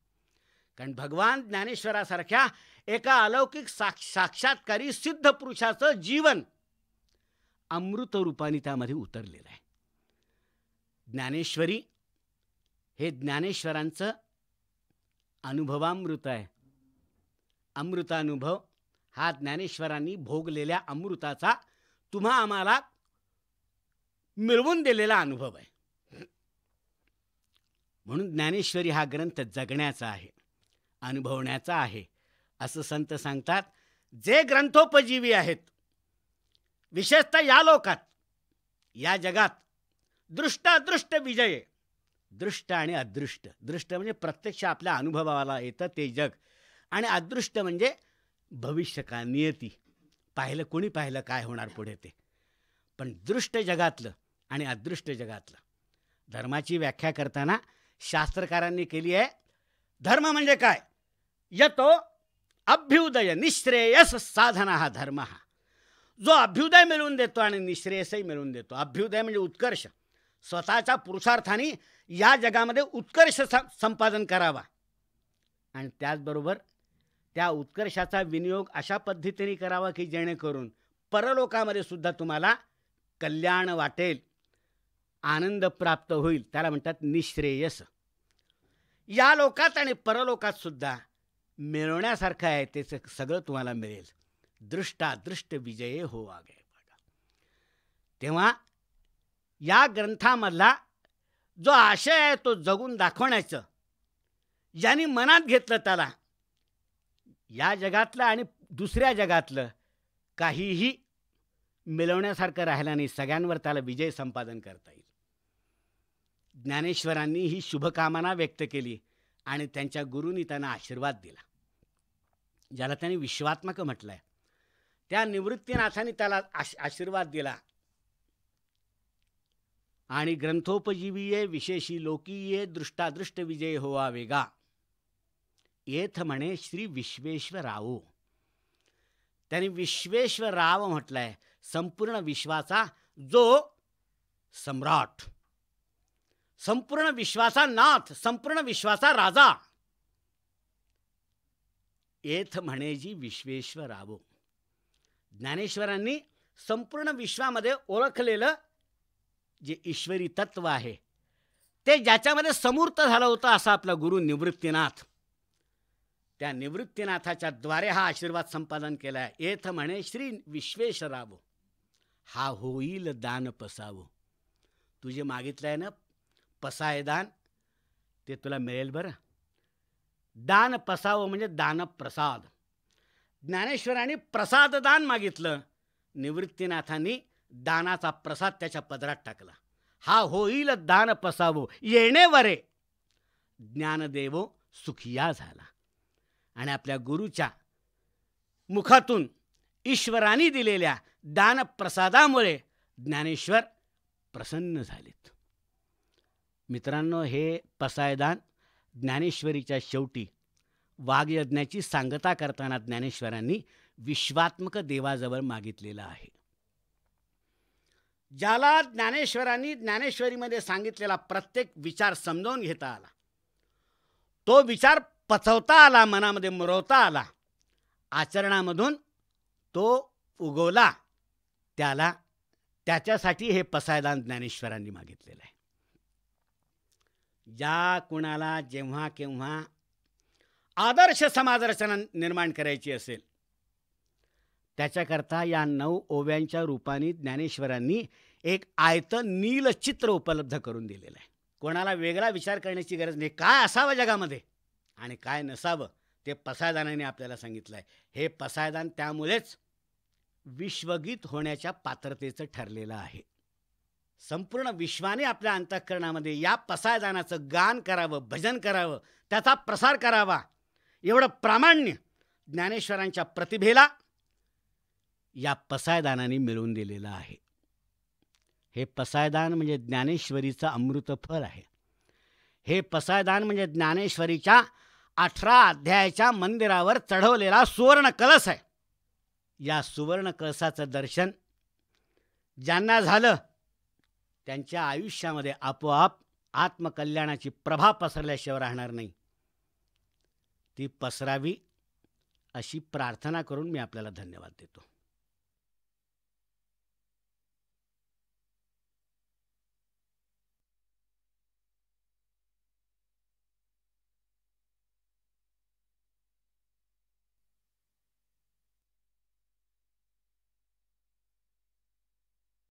कारण भगवान ज्ञानेश्वरासारख्या एका अलौकिक साक्ष साक्षात्कारी सिद्ध पुरुषाचं जीवन रूपाने त्यामध्ये उतरलेलं आहे ज्ञानेश्वरी हे ज्ञानेश्वरांचं अनुभवामृत आहे अमृतानुभव हा ज्ञानेश्वरांनी भोगलेल्या अमृताचा तुम्हा आम्हाला मिळवून दिलेला अनुभव आहे म्हणून ज्ञानेश्वरी हा ग्रंथ जगण्याचा आहे अनुभवण्याचा आहे असं संत सांगतात जे ग्रंथोपजीवी आहेत विशेषतः या लोकात या जगात अदृष्ट विजय दृष्ट आणि अदृष्ट दृष्ट म्हणजे प्रत्यक्ष आपल्या अनुभवाला येतं ते जग आणि अदृष्ट म्हणजे भविष्य का नियती पाहिलं कोणी पाहिलं काय होणार पुढे ते पण दृष्ट जगातलं आणि अदृष्ट जगातलं धर्माची व्याख्या करताना शास्त्रकारांनी केली आहे धर्म म्हणजे काय येतो अभ्युदय निश्रेयस साधना हा धर्म हा जो अभ्युदय मिळवून देतो आणि निश्रेयसही मिळवून देतो अभ्युदय म्हणजे उत्कर्ष स्वतःच्या पुरुषार्थाने या जगामध्ये उत्कर्ष संपादन करावा आणि त्याचबरोबर त्या उत्कर्षाचा विनियोग अशा पद्धतीने करावा की जेणेकरून परलोकामध्ये सुद्धा तुम्हाला कल्याण वाटेल आनंद प्राप्त होईल त्याला म्हणतात निश्रेयस या लोकात आणि परलोकात सुद्धा मिळवण्यासारखं आहे ते सगळं तुम्हाला मिळेल दृष्टादृष्ट विजय विजये हो बघा तेव्हा या ग्रंथामधला जो आशय आहे तो जगून दाखवण्याचं ज्यांनी मनात घेतलं त्याला या जगातलं आणि दुसऱ्या जगातलं काहीही मिळवण्यासारखं राहिलं नाही सगळ्यांवर त्याला विजय संपादन करता येईल ज्ञानेश्वरांनी ही शुभकामना व्यक्त केली आणि त्यांच्या गुरूंनी त्यांना आशीर्वाद दिला ज्याला त्यांनी विश्वात्मक म्हटलं आहे त्या निवृत्तीनाथाने त्याला आश आशीर्वाद दिला आणि ग्रंथोपजीवीये विशेषी लोकीये दृष्टादृष्ट विजय होवा वेगा येथ म्हणे श्री विश्वेश्वराव त्यांनी विश्वेश्वरराव म्हटलंय संपूर्ण विश्वाचा जो सम्राट संपूर्ण विश्वाचा नाथ संपूर्ण विश्वाचा राजा येथ म्हणे जी विश्वेश्वराव ज्ञानेश्वरांनी संपूर्ण विश्वामध्ये ओळखलेलं जे ईश्वरी तत्व आहे ते ज्याच्यामध्ये समूर्त झालं होतं असा आपला गुरु निवृत्तीनाथ त्या निवृत्तीनाथाच्या द्वारे हा आशीर्वाद संपादन केला येथ म्हणे श्री विश्वेशराव हा होईल दान पसावो तू जे मागितलं आहे ना पसाय दान ते तुला मिळेल बरं दान पसावं म्हणजे दान प्रसाद ज्ञानेश्वरांनी प्रसाद दान मागितलं निवृत्तीनाथांनी दानाचा प्रसाद त्याच्या पदरात टाकला हा होईल दान पसावो येणे वरे ज्ञानदेव सुखिया झाला आणि आपल्या गुरुच्या मुखातून ईश्वराने दिलेल्या दानप्रसादामुळे ज्ञानेश्वर प्रसन्न झालेत मित्रांनो हे पसायदान ज्ञानेश्वरीच्या शेवटी वाघयज्ञाची सांगता करताना ज्ञानेश्वरांनी विश्वात्मक देवाजवळ मागितलेलं आहे ज्याला ज्ञानेश्वरांनी ज्ञानेश्वरीमध्ये सांगितलेला प्रत्येक विचार समजावून घेता आला तो विचार पचवता आला मनामध्ये मुरवता आला आचरणामधून तो उगवला त्याला त्याच्यासाठी हे पसायदान ज्ञानेश्वरांनी मागितलेलं आहे ज्या कुणाला जेव्हा केव्हा आदर्श रचना निर्माण करायची असेल त्याच्याकरता या नऊ ओव्यांच्या रूपाने ज्ञानेश्वरांनी एक आयत नीलचित्र उपलब्ध करून दिलेलं आहे कोणाला वेगळा विचार करण्याची गरज नाही काय असावं जगामध्ये आणि काय नसावं ते पसायदानाने आपल्याला सांगितलं आहे हे पसायदान त्यामुळेच विश्वगीत होण्याच्या पात्रतेचं ठरलेलं आहे संपूर्ण विश्वाने आपल्या अंतःकरणामध्ये या पसायदानाचं गान करावं भजन करावं त्याचा प्रसार करावा एवढं प्रामाण्य ज्ञानेश्वरांच्या प्रतिभेला या पसायदानाने मिळवून दिलेलं आहे हे पसायदान म्हणजे ज्ञानेश्वरीचं अमृतफल आहे हे पसायदान म्हणजे ज्ञानेश्वरीच्या अठरा अध्यायाच्या मंदिरावर चढवलेला सुवर्ण कलस आहे या सुवर्ण कळसाचं दर्शन ज्यांना झालं त्यांच्या आयुष्यामध्ये आपोआप आत्मकल्याणाची प्रभा पसरल्याशिवाय राहणार नाही ती पसरावी अशी प्रार्थना करून मी आपल्याला धन्यवाद देतो